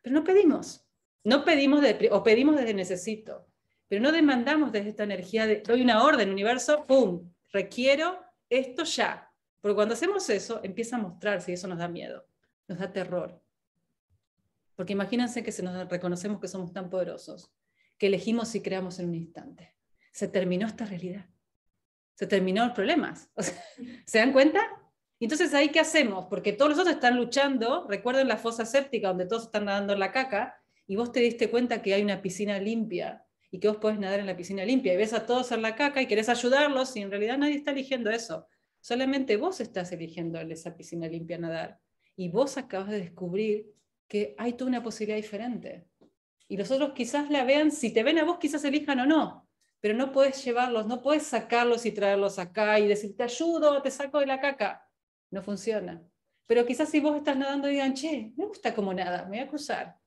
Pero no pedimos. No pedimos de, o pedimos desde necesito. Pero no demandamos desde esta energía de doy una orden, universo, ¡pum! Requiero esto ya. Porque cuando hacemos eso, empieza a mostrarse y eso nos da miedo, nos da terror. Porque imagínense que se nos reconocemos que somos tan poderosos, que elegimos y creamos en un instante. Se terminó esta realidad se terminó los problemas. ¿Se dan cuenta? entonces ahí qué hacemos, porque todos los otros están luchando, recuerden la fosa séptica donde todos están nadando en la caca, y vos te diste cuenta que hay una piscina limpia y que vos podés nadar en la piscina limpia y ves a todos en la caca y querés ayudarlos y en realidad nadie está eligiendo eso. Solamente vos estás eligiendo esa piscina limpia nadar y vos acabas de descubrir que hay toda una posibilidad diferente. Y los otros quizás la vean, si te ven a vos quizás elijan o no, pero no puedes llevarlos, no puedes sacarlos y traerlos acá y decir, te ayudo, te saco de la caca no funciona. Pero quizás si vos estás nadando y digan, che, me gusta como nada, me voy a cruzar.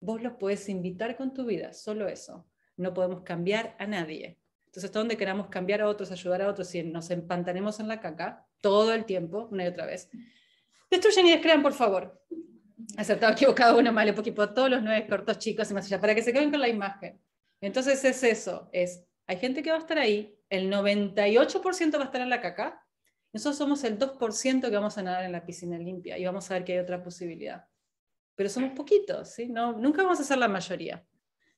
Vos los puedes invitar con tu vida, solo eso. No podemos cambiar a nadie. Entonces, donde queramos cambiar a otros, ayudar a otros, si nos empantanemos en la caca todo el tiempo, una y otra vez, destruyen y descrean, por favor. Acertado, equivocado, uno mal, porque todos los nueve cortos chicos y más allá, para que se queden con la imagen. Entonces es eso, es, hay gente que va a estar ahí, el 98% va a estar en la caca, nosotros somos el 2% que vamos a nadar en la piscina limpia y vamos a ver que hay otra posibilidad. Pero somos poquitos, ¿sí? No, nunca vamos a ser la mayoría.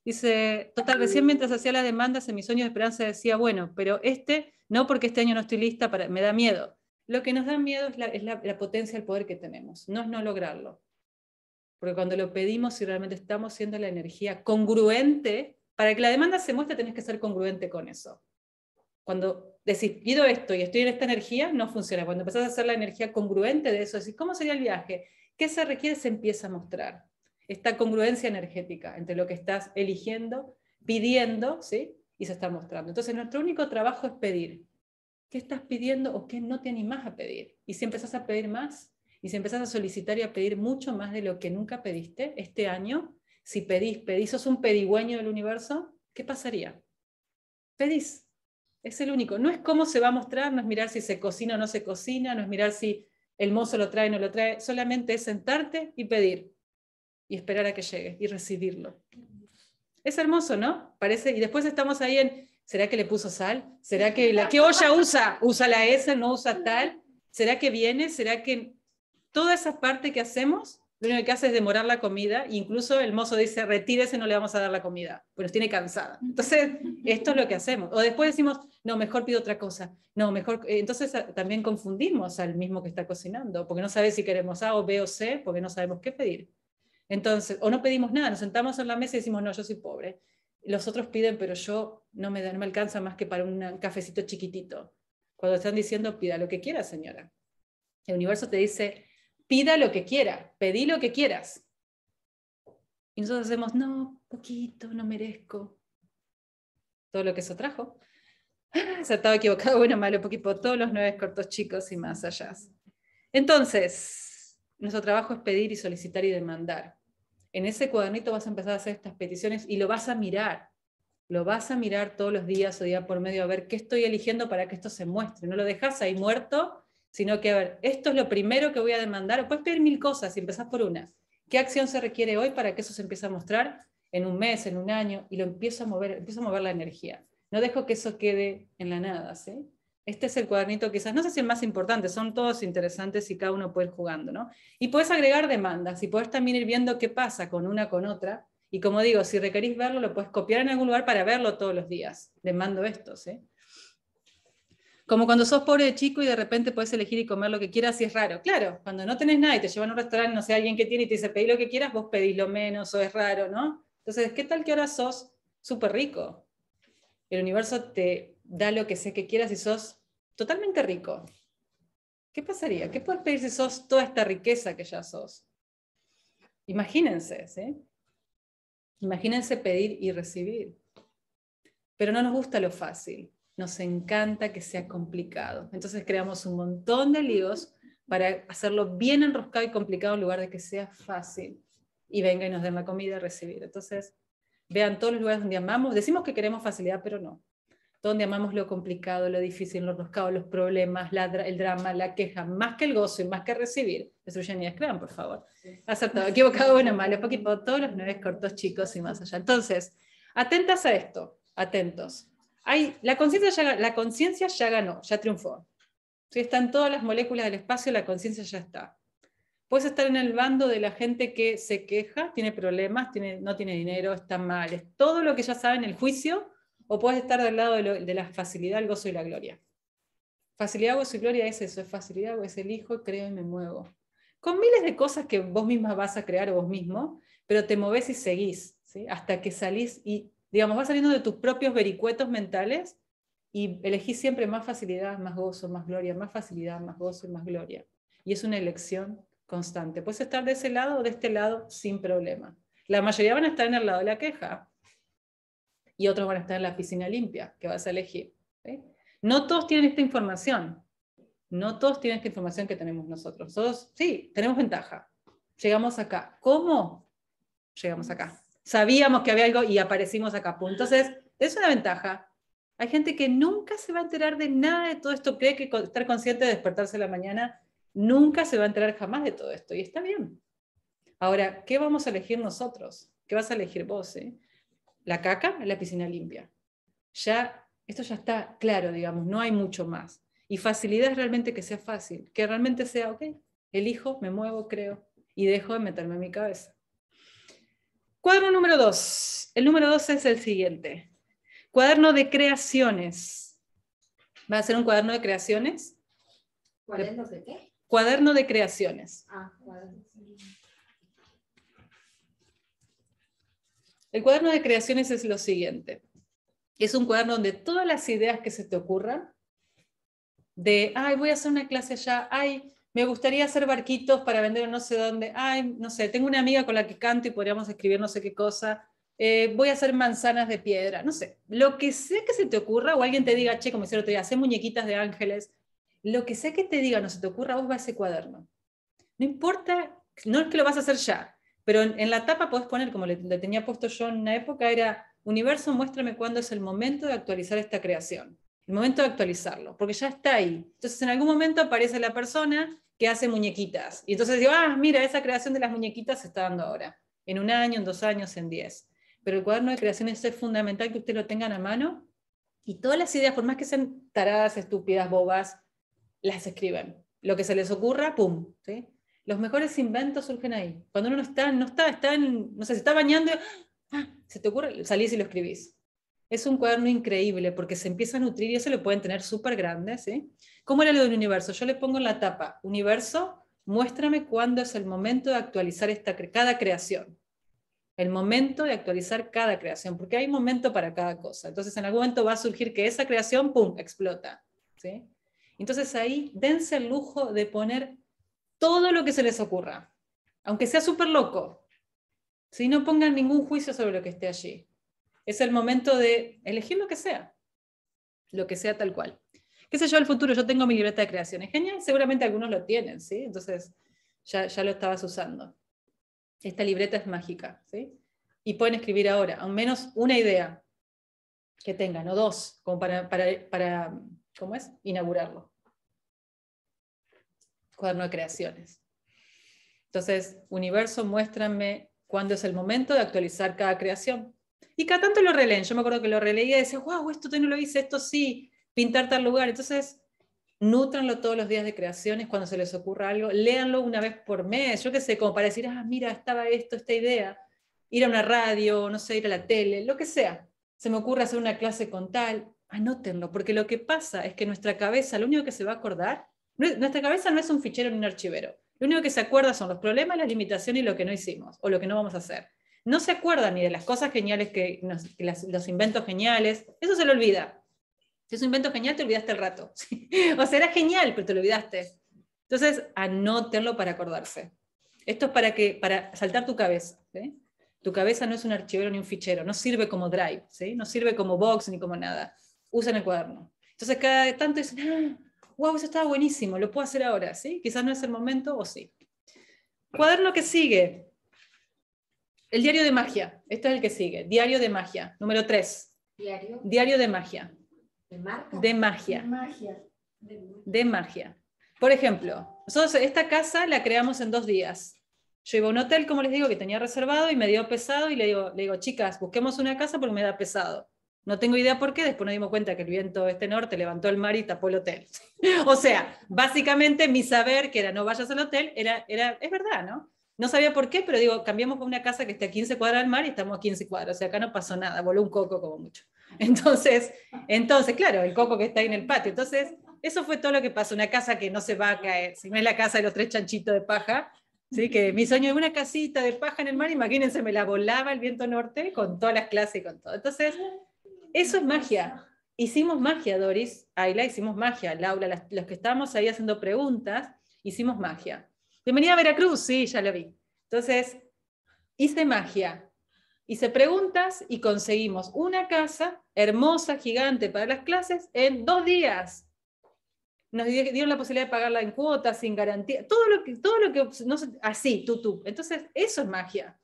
Dice, total, recién mientras hacía las demandas en mis sueños de esperanza decía, bueno, pero este, no porque este año no estoy lista, para, me da miedo. Lo que nos da miedo es, la, potencia, el poder que tenemos, no es no lograrlo. Porque cuando lo pedimos y realmente estamos siendo la energía congruente, para que la demanda se muestre tenés que ser congruente con eso. Cuando decir, pido esto y estoy en esta energía, no funciona. Cuando empezás a hacer la energía congruente de eso, decir, ¿cómo sería el viaje? ¿Qué se requiere? Se empieza a mostrar esta congruencia energética entre lo que estás eligiendo, pidiendo, ¿sí? Y se está mostrando. Entonces, nuestro único trabajo es pedir. ¿Qué estás pidiendo o qué no te más a pedir? Y si empezás a pedir más, y si empezás a solicitar y a pedir mucho más de lo que nunca pediste este año, si pedís, pedís, sos un pedigüeño del universo, ¿qué pasaría? Pedís, es el único. No es cómo se va a mostrar, no es mirar si se cocina o no se cocina, no es mirar si el mozo lo trae o no lo trae. Solamente es sentarte y pedir y esperar a que llegue y recibirlo. Es hermoso, ¿no? Parece. Y después estamos ahí en, ¿será que le puso sal? ¿Será que la qué olla usa? ¿Usa la esa ¿No usa tal? ¿Será que viene? ¿Será que toda esa parte que hacemos lo único que hace es demorar la comida, incluso el mozo dice, retírese, no le vamos a dar la comida, pero nos tiene cansada. Entonces, esto es lo que hacemos. O después decimos, no, mejor pido otra cosa, no, mejor... Eh, entonces ah, también confundimos al mismo que está cocinando, porque no sabe si queremos A o B o C, porque no sabemos qué pedir. Entonces, o no pedimos nada, nos sentamos en la mesa y decimos, no, yo soy pobre. Los otros piden, pero yo no me, no me alcanza más que para un cafecito chiquitito. Cuando están diciendo, pida lo que quiera, señora. El universo te dice, pida lo que quiera, pedí lo que quieras. Y nosotros hacemos, no, poquito, no merezco. Todo lo que eso trajo. Se ah, estaba equivocado, bueno, malo, poquito, todos los nueve cortos chicos y más allá. Entonces, nuestro trabajo es pedir y solicitar y demandar. En ese cuadernito vas a empezar a hacer estas peticiones y lo vas a mirar. Lo vas a mirar todos los días o día por medio a ver qué estoy eligiendo para que esto se muestre. No lo dejas ahí muerto sino que, a ver, esto es lo primero que voy a demandar, puedes pedir mil cosas y empezás por una. ¿Qué acción se requiere hoy para que eso se empiece a mostrar en un mes, en un año? Y lo empiezo a mover, empiezo a mover la energía. No dejo que eso quede en la nada, ¿sí? Este es el cuadernito quizás, no sé si el más importante, son todos interesantes y cada uno puede ir jugando, ¿no? Y puedes agregar demandas y puedes también ir viendo qué pasa con una, con otra. Y como digo, si requerís verlo, lo puedes copiar en algún lugar para verlo todos los días. Demando esto, ¿sí? Como cuando sos pobre de chico y de repente puedes elegir y comer lo que quieras y es raro. Claro, cuando no tenés nada y te llevan a un restaurante, no sé, alguien que tiene y te dice pedí lo que quieras, vos pedís lo menos o es raro, ¿no? Entonces, ¿qué tal que ahora sos súper rico? El universo te da lo que sé que quieras y sos totalmente rico. ¿Qué pasaría? ¿Qué puedes pedir si sos toda esta riqueza que ya sos? Imagínense, ¿sí? Imagínense pedir y recibir. Pero no nos gusta lo fácil nos encanta que sea complicado. Entonces creamos un montón de líos para hacerlo bien enroscado y complicado en lugar de que sea fácil y venga y nos den la comida a recibir. Entonces, vean todos los lugares donde amamos, decimos que queremos facilidad, pero no. Donde amamos lo complicado, lo difícil, lo enroscado, los problemas, la, el drama, la queja, más que el gozo y más que recibir. ni y escriban, por favor. Acertado, equivocado, bueno, malo, poquito, todos los nueve cortos, chicos y más allá. Entonces, atentas a esto, atentos la conciencia ya, ganó, ya triunfó. Si están todas las moléculas del espacio, la conciencia ya está. Puedes estar en el bando de la gente que se queja, tiene problemas, tiene, no tiene dinero, está mal, es todo lo que ya saben, el juicio, o puedes estar del lado de, la facilidad, el gozo y la gloria. Facilidad, gozo y gloria es eso, es facilidad, es el hijo, creo y me muevo. Con miles de cosas que vos misma vas a crear vos mismo, pero te moves y seguís, hasta que salís y Digamos, vas saliendo de tus propios vericuetos mentales y elegís siempre más facilidad, más gozo, más gloria, más facilidad, más gozo y más gloria. Y es una elección constante. Puedes estar de ese lado o de este lado sin problema. La mayoría van a estar en el lado de la queja y otros van a estar en la piscina limpia que vas a elegir. No todos tienen esta información. No todos tienen esta información que tenemos nosotros. todos sí, tenemos ventaja. Llegamos acá. ¿Cómo? Llegamos acá sabíamos que había algo y aparecimos acá pues, Entonces, es una ventaja. Hay gente que nunca se va a enterar de nada de todo esto, hay que estar consciente de despertarse la mañana, nunca se va a enterar jamás de todo esto. Y está bien. Ahora, ¿qué vamos a elegir nosotros? ¿Qué vas a elegir vos? Eh? ¿La caca? La piscina limpia. Ya, esto ya está claro, digamos, no hay mucho más. Y facilidad es realmente que sea fácil, que realmente sea, ok, elijo, me muevo, creo, y dejo de meterme en mi cabeza. Cuaderno número dos. El número dos es el siguiente. Cuaderno de creaciones. ¿Va a ser un cuaderno de creaciones? ¿Cuaderno de qué? Cuaderno de creaciones. Ah, cuaderno. El cuaderno de creaciones es lo siguiente. Es un cuaderno donde todas las ideas que se te ocurran, de, ay, voy a hacer una clase allá, ay, me gustaría hacer barquitos para vender no sé dónde, ay, no sé, tengo una amiga con la que canto y podríamos escribir no sé qué cosa, eh, voy a hacer manzanas de piedra, no sé, lo que sé que se te ocurra, o alguien te diga, che, como hicieron otro día, hacer muñequitas de ángeles, lo que sé que te diga, no se te ocurra, vos vas a ese cuaderno. No importa, no es que lo vas a hacer ya, pero en, la tapa podés poner, como le, tenía puesto yo en una época, era, universo, muéstrame cuándo es el momento de actualizar esta creación momento de actualizarlo, porque ya está ahí. Entonces, en algún momento aparece la persona que hace muñequitas. Y entonces digo, ah, mira, esa creación de las muñequitas se está dando ahora, en un año, en dos años, en diez. Pero el cuaderno de creación es fundamental que usted lo tenga a mano y todas las ideas, por más que sean taradas, estúpidas, bobas, las escriben. Lo que se les ocurra, ¡pum! Los mejores inventos surgen ahí. Cuando uno no está, no está, está en, no sé, se está bañando, ¡ah! se te ocurre, salís y lo escribís. Es un cuaderno increíble porque se empieza a nutrir y eso lo pueden tener súper grande. ¿sí? ¿Cómo era lo del universo? Yo le pongo en la tapa, universo, muéstrame cuándo es el momento de actualizar esta, cada creación. El momento de actualizar cada creación, porque hay momento para cada cosa. Entonces, en algún momento va a surgir que esa creación, ¡pum!, explota. Entonces ahí dense el lujo de poner todo lo que se les ocurra, aunque sea súper loco. Si no pongan ningún juicio sobre lo que esté allí es el momento de elegir lo que sea, lo que sea tal cual. ¿Qué sé yo el futuro? Yo tengo mi libreta de creaciones. Genial, seguramente algunos lo tienen, ¿sí? Entonces ya, ya lo estabas usando. Esta libreta es mágica, ¿sí? Y pueden escribir ahora, al menos una idea que tengan, o dos, como para, para ¿cómo es? Inaugurarlo. Cuaderno de creaciones. Entonces, universo, muéstrame cuándo es el momento de actualizar cada creación. Y cada tanto lo releen. Yo me acuerdo que lo releía y decía, wow, esto no lo hice, esto sí, pintar tal lugar. Entonces, nutranlo todos los días de creaciones cuando se les ocurra algo. Léanlo una vez por mes, yo qué sé, como para decir, ah, mira, estaba esto, esta idea. Ir a una radio, no sé, ir a la tele, lo que sea. Se me ocurre hacer una clase con tal. Anótenlo, porque lo que pasa es que nuestra cabeza, lo único que se va a acordar, nuestra cabeza no es un fichero ni un archivero. Lo único que se acuerda son los problemas, las limitaciones y lo que no hicimos o lo que no vamos a hacer no se acuerda ni de las cosas geniales que, los inventos geniales, eso se lo olvida. Si es un invento genial, te olvidaste el rato. o sea, era genial, pero te lo olvidaste. Entonces, anótenlo para acordarse. Esto es para, que, para saltar tu cabeza. Tu cabeza no es un archivero ni un fichero, no sirve como drive, no sirve como box ni como nada. Usan el cuaderno. Entonces, cada tanto dicen, wow, ah, eso estaba buenísimo, lo puedo hacer ahora, ¿sí? Quizás no es el momento o sí. Cuaderno que sigue, el diario de magia. Este es el que sigue. Diario de magia. Número 3. Diario. de magia. ¿De, magia. De magia. De magia. Por ejemplo, nosotros esta casa la creamos en dos días. Yo iba a un hotel, como les digo, que tenía reservado y me dio pesado y le digo, le digo, chicas, busquemos una casa porque me da pesado. No tengo idea por qué, después nos dimos cuenta que el viento este norte levantó el mar y tapó el hotel. o sea, básicamente mi saber que era no vayas al hotel era, era es verdad, ¿no? No sabía por qué, pero digo, cambiamos por una casa que esté a 15 cuadras del mar y estamos a 15 cuadras, o sea, acá no pasó nada, voló un coco como mucho. Entonces, entonces, claro, el coco que está ahí en el patio. Entonces, eso fue todo lo que pasó, una casa que no se va a caer, si no es la casa de los tres chanchitos de paja, ¿sí? que mi sueño es una casita de paja en el mar, imagínense, me la volaba el viento norte con todas las clases y con todo. Entonces, eso es magia. Hicimos magia, Doris, Ayla, hicimos magia, Laura, los que estábamos ahí haciendo preguntas, hicimos magia. Bienvenida a Veracruz, sí, ya lo vi. Entonces, hice magia, hice preguntas y conseguimos una casa hermosa, gigante para las clases en dos días. Nos dieron la posibilidad de pagarla en cuotas, sin garantía, todo lo que, todo lo que así, tú, tú. Entonces, eso es magia.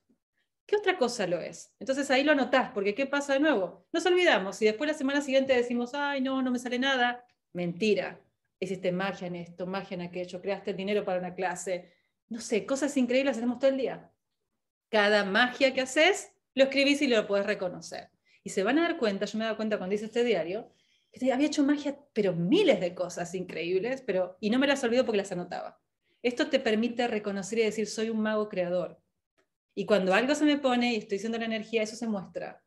¿Qué otra cosa lo es? Entonces ahí lo anotás, porque ¿qué pasa de nuevo? Nos olvidamos y después la semana siguiente decimos, ay, no, no me sale nada. Mentira hiciste magia en esto, magia en aquello, creaste el dinero para una clase, no sé, cosas increíbles hacemos todo el día. Cada magia que haces, lo escribís y lo puedes reconocer. Y se van a dar cuenta, yo me he dado cuenta cuando hice este diario, que había hecho magia, pero miles de cosas increíbles, pero, y no me las olvido porque las anotaba. Esto te permite reconocer y decir, soy un mago creador. Y cuando algo se me pone y estoy siendo la energía, eso se muestra.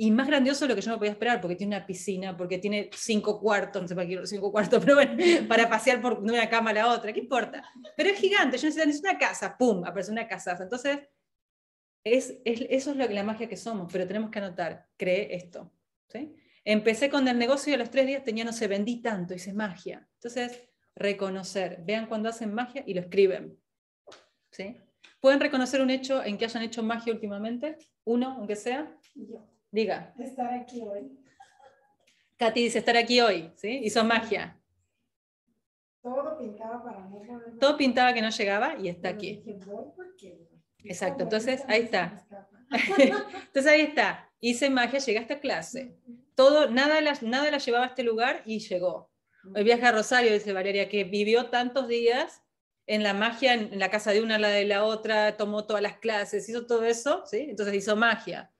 Y más grandioso lo que yo me podía esperar, porque tiene una piscina, porque tiene cinco cuartos, no sé para qué cinco cuartos, pero bueno, para pasear por de una cama a la otra, ¿qué importa? Pero es gigante, yo necesito una casa, ¡pum! Aparece una casa. Entonces, es, eso es lo, que la magia que somos, pero tenemos que anotar, cree esto. ¿sí? Empecé con el negocio y a los tres días tenía, no sé, vendí tanto, hice magia. Entonces, reconocer, vean cuando hacen magia y lo escriben. ¿sí? ¿Pueden reconocer un hecho en que hayan hecho magia últimamente? Uno, aunque sea. Yo. Diga. Estar aquí hoy. Katy dice estar aquí hoy, ¿sí? Hizo magia. Todo pintaba para no No Todo pintaba que no llegaba y está aquí. Exacto, entonces ahí está. entonces ahí está. Hice magia, llegué a esta clase. Todo, nada la, nada la llevaba a este lugar y llegó. El viaje a Rosario, dice Valeria, que vivió tantos días en la magia, en la casa de una, la de la otra, tomó todas las clases, hizo todo eso, ¿sí? Entonces hizo magia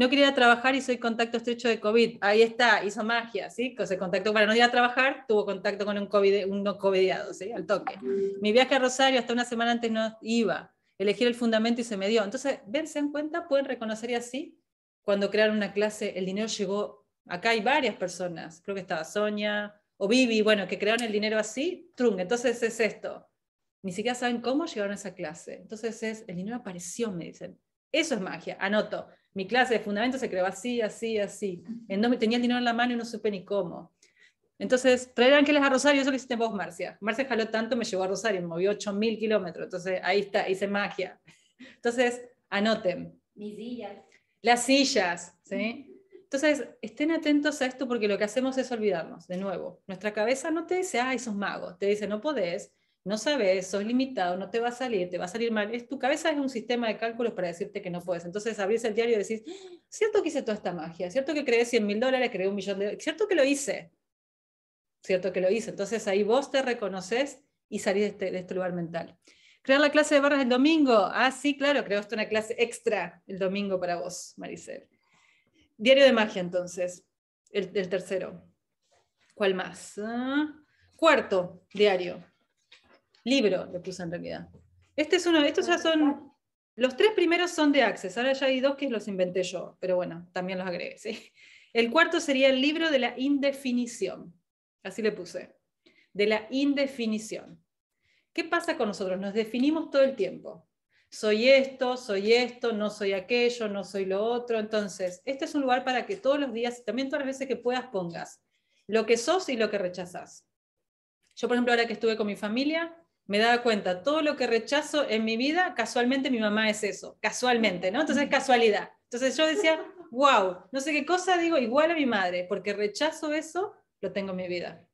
no quería trabajar y soy contacto estrecho de COVID. Ahí está, hizo magia, ¿sí? Se contactó para no ir a trabajar, tuvo contacto con un, COVID, no Al toque. Mi viaje a Rosario hasta una semana antes no iba. Elegí el fundamento y se me dio. Entonces, ven, en cuenta, pueden reconocer y así, cuando crearon una clase, el dinero llegó. Acá hay varias personas, creo que estaba Sonia o Vivi, bueno, que crearon el dinero así, trunk. Entonces es esto. Ni siquiera saben cómo llegaron a esa clase. Entonces es, el dinero apareció, me dicen. Eso es magia, anoto mi clase de fundamento se creó así, así, así. tenía el dinero en la mano y no supe ni cómo. Entonces, traer ángeles a Rosario, eso lo hiciste vos, Marcia. Marcia jaló tanto, me llevó a Rosario, me movió 8.000 kilómetros. Entonces, ahí está, hice magia. Entonces, anoten. Mis sillas. Las sillas, ¿sí? Entonces, estén atentos a esto porque lo que hacemos es olvidarnos, de nuevo. Nuestra cabeza no te dice, ay, sos mago. Te dice, no podés, no sabes, sos limitado, no te va a salir, te va a salir mal. Es, tu cabeza es un sistema de cálculos para decirte que no puedes. Entonces abrís el diario y decís, cierto que hice toda esta magia, cierto que creé 100 mil dólares, creé un millón de cierto que lo hice, cierto que lo hice. Entonces ahí vos te reconoces y salís de este, este lugar mental. Crear la clase de barras el domingo. Ah, sí, claro, creo esto una clase extra el domingo para vos, Maricel. Diario de magia, entonces, el, tercero. ¿Cuál más? Ah, cuarto, diario. Libro le puse en realidad. Este es uno, estos ya son. Los tres primeros son de Access, ahora ya hay dos que los inventé yo, pero bueno, también los agregué. El cuarto sería el libro de la indefinición. Así le puse. De la indefinición. ¿Qué pasa con nosotros? Nos definimos todo el tiempo. Soy esto, soy esto, no soy aquello, no soy lo otro. Entonces, este es un lugar para que todos los días, y también todas las veces que puedas, pongas lo que sos y lo que rechazas. Yo, por ejemplo, ahora que estuve con mi familia, me daba cuenta, todo lo que rechazo en mi vida, casualmente mi mamá es eso, casualmente, ¿no? Entonces, casualidad. Entonces yo decía, wow, no sé qué cosa digo, igual a mi madre, porque rechazo eso, lo tengo en mi vida.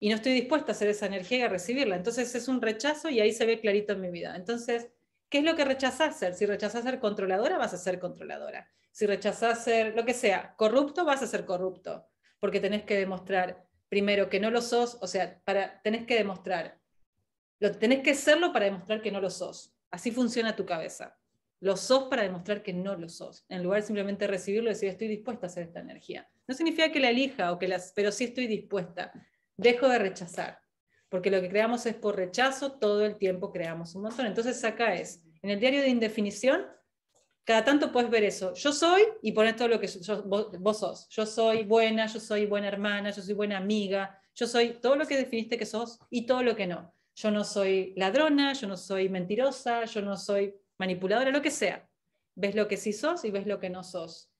Y no estoy dispuesta a hacer esa energía y a recibirla. Entonces es un rechazo y ahí se ve clarito en mi vida. Entonces, ¿qué es lo que rechazás ser? Si rechazás ser controladora, vas a ser controladora. Si rechazás ser lo que sea, corrupto, vas a ser corrupto. Porque tenés que demostrar, primero, que no lo sos, o sea, para, tenés que demostrar lo tenés que serlo para demostrar que no lo sos. Así funciona tu cabeza. Lo sos para demostrar que no lo sos. En lugar de simplemente recibirlo y decir estoy dispuesta a hacer esta energía. No significa que la elija o que las, pero sí estoy dispuesta. Dejo de rechazar. Porque lo que creamos es por rechazo, todo el tiempo creamos un montón. Entonces acá es, en el diario de indefinición, cada tanto puedes ver eso. Yo soy y pones todo lo que vos, sos. Yo soy buena, yo soy buena hermana, yo soy buena amiga, yo soy todo lo que definiste que sos y todo lo que no yo no soy ladrona, yo no soy mentirosa, yo no soy manipuladora, lo que sea. Ves lo que sí sos y ves lo que no sos.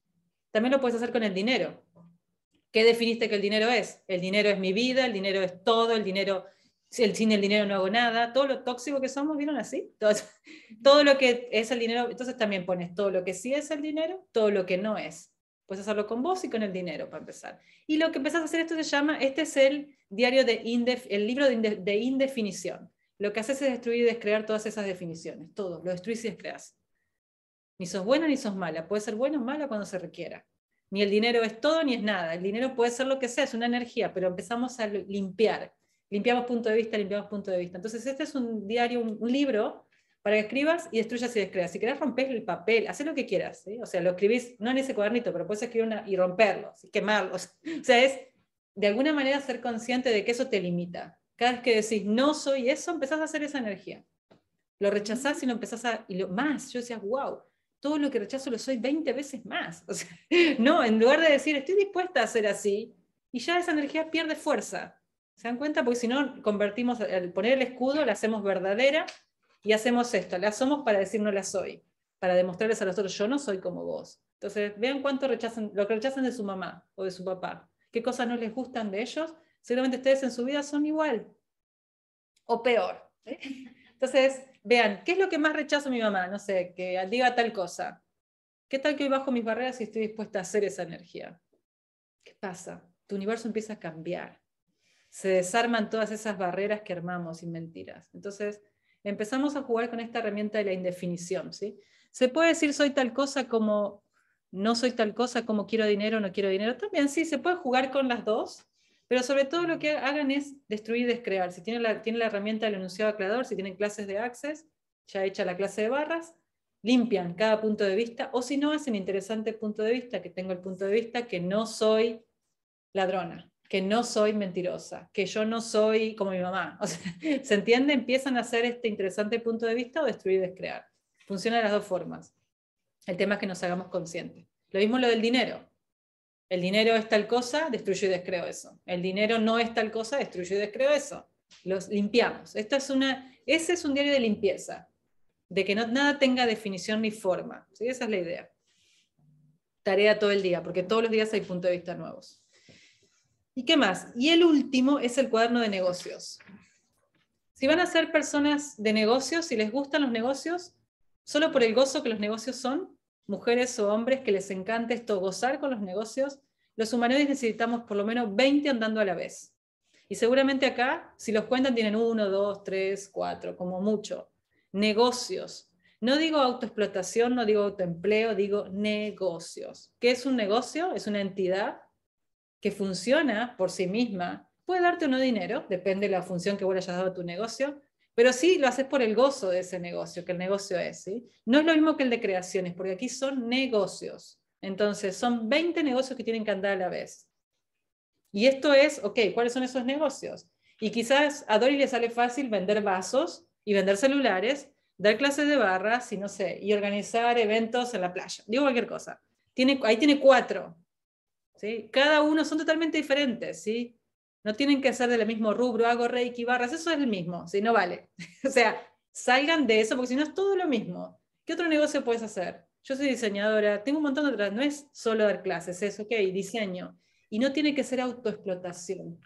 También lo puedes hacer con el dinero. ¿Qué definiste que el dinero es? El dinero es mi vida, el dinero es todo, el dinero, el, sin el dinero no hago nada, todo lo tóxico que somos, ¿vieron así? todo lo que es el dinero, entonces también pones todo lo que sí es el dinero, todo lo que no es. Puedes hacerlo con vos y con el dinero para empezar. Y lo que empezás a hacer esto se llama, este es el diario de indef, el libro de, indefinición. Lo que haces es destruir y descrear todas esas definiciones, todo, lo destruís y descreas. Ni sos buena ni sos mala, puede ser buena o mala cuando se requiera. Ni el dinero es todo ni es nada, el dinero puede ser lo que sea, es una energía, pero empezamos a limpiar. Limpiamos punto de vista, limpiamos punto de vista. Entonces, este es un diario, un libro para que escribas y destruyas y descreas. Si querés romper el papel, haz lo que quieras. O sea, lo escribís, no en ese cuadernito, pero puedes escribir una, y romperlo, y quemarlo. O sea, es de alguna manera ser consciente de que eso te limita. Cada vez que decís, no soy eso, empezás a hacer esa energía. Lo rechazás y lo empezás a... Y lo más, yo decía, wow, todo lo que rechazo lo soy 20 veces más. O sea, no, en lugar de decir, estoy dispuesta a ser así, y ya esa energía pierde fuerza. ¿Se dan cuenta? Porque si no, convertimos, al poner el escudo, la hacemos verdadera y hacemos esto, las somos para decir no las soy, para demostrarles a los otros yo no soy como vos. Entonces, vean cuánto rechazan, lo que rechazan de su mamá o de su papá, qué cosas no les gustan de ellos, seguramente ustedes en su vida son igual o peor. ¿eh? Entonces, vean, ¿qué es lo que más rechazo a mi mamá? No sé, que diga tal cosa. ¿Qué tal que hoy bajo mis barreras y estoy dispuesta a hacer esa energía? ¿Qué pasa? Tu universo empieza a cambiar. Se desarman todas esas barreras que armamos y mentiras. Entonces, empezamos a jugar con esta herramienta de la indefinición. ¿sí? Se puede decir soy tal cosa como no soy tal cosa, como quiero dinero, no quiero dinero. También sí, se puede jugar con las dos, pero sobre todo lo que hagan es destruir, y descrear. Si tienen la, tienen la herramienta del enunciado aclarador, si tienen clases de Access, ya hecha la clase de barras, limpian cada punto de vista, o si no, hacen interesante punto de vista, que tengo el punto de vista que no soy ladrona, que no soy mentirosa, que yo no soy como mi mamá. ¿Se entiende? Empiezan a hacer este interesante punto de vista o destruir y descrear. Funciona de las dos formas. El tema es que nos hagamos conscientes. Lo mismo lo del dinero. El dinero es tal cosa, destruyo y descreo eso. El dinero no es tal cosa, destruyo y descreo eso. Los limpiamos. es una, ese es un diario de limpieza, de que no, nada tenga definición ni forma. ¿sí? Esa es la idea. Tarea todo el día, porque todos los días hay puntos de vista nuevos. ¿Y qué más? Y el último es el cuaderno de negocios. Si van a ser personas de negocios, si les gustan los negocios, solo por el gozo que los negocios son, mujeres o hombres que les encante esto, gozar con los negocios, los humanoides necesitamos por lo menos 20 andando a la vez. Y seguramente acá, si los cuentan, tienen uno, dos, tres, cuatro, como mucho. Negocios. No digo autoexplotación, no digo autoempleo, digo negocios. ¿Qué es un negocio? Es una entidad que funciona por sí misma, puede darte uno dinero, depende de la función que vos le hayas dado a tu negocio, pero sí lo haces por el gozo de ese negocio, que el negocio es, ¿sí? No es lo mismo que el de creaciones, porque aquí son negocios. Entonces, son 20 negocios que tienen que andar a la vez. Y esto es, ok, ¿cuáles son esos negocios? Y quizás a Dori le sale fácil vender vasos y vender celulares, dar clases de barras y no sé, y organizar eventos en la playa. Digo cualquier cosa. Tiene, ahí tiene cuatro, ¿sí? Cada uno son totalmente diferentes, ¿sí? No tienen que ser del mismo rubro, hago reiki, barras, eso es el mismo, si No vale. o sea, salgan de eso, porque si no es todo lo mismo. ¿Qué otro negocio puedes hacer? Yo soy diseñadora, tengo un montón de otras, no es solo dar clases, es, ok, diseño. Y no tiene que ser autoexplotación,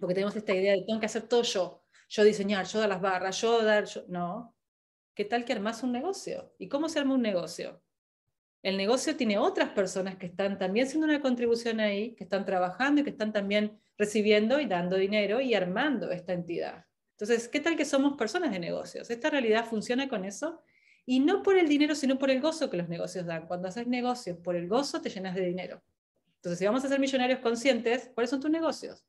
porque tenemos esta idea de tengo que hacer todo yo, yo diseñar, yo dar las barras, yo dar, yo... no. ¿Qué tal que armas un negocio? ¿Y cómo se arma un negocio? el negocio tiene otras personas que están también haciendo una contribución ahí, que están trabajando y que están también recibiendo y dando dinero y armando esta entidad. Entonces, ¿qué tal que somos personas de negocios? Esta realidad funciona con eso y no por el dinero, sino por el gozo que los negocios dan. Cuando haces negocios por el gozo, te llenas de dinero. Entonces, si vamos a ser millonarios conscientes, ¿cuáles son tus negocios?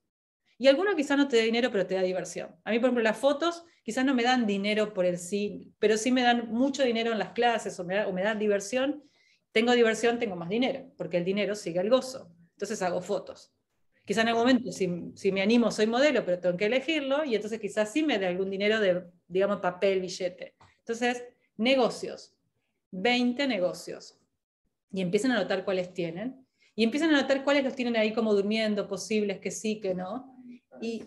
Y alguno quizás no te dé dinero, pero te da diversión. A mí, por ejemplo, las fotos quizás no me dan dinero por el sí, pero sí me dan mucho dinero en las clases o me, o me dan diversión tengo diversión, tengo más dinero, porque el dinero sigue el gozo. Entonces hago fotos. Quizá en algún momento, si, me animo, soy modelo, pero tengo que elegirlo y entonces quizás sí me dé algún dinero de, digamos, papel, billete. Entonces, negocios. 20 negocios. Y empiezan a notar cuáles tienen. Y empiezan a notar cuáles los tienen ahí como durmiendo, posibles, que sí, que no. Y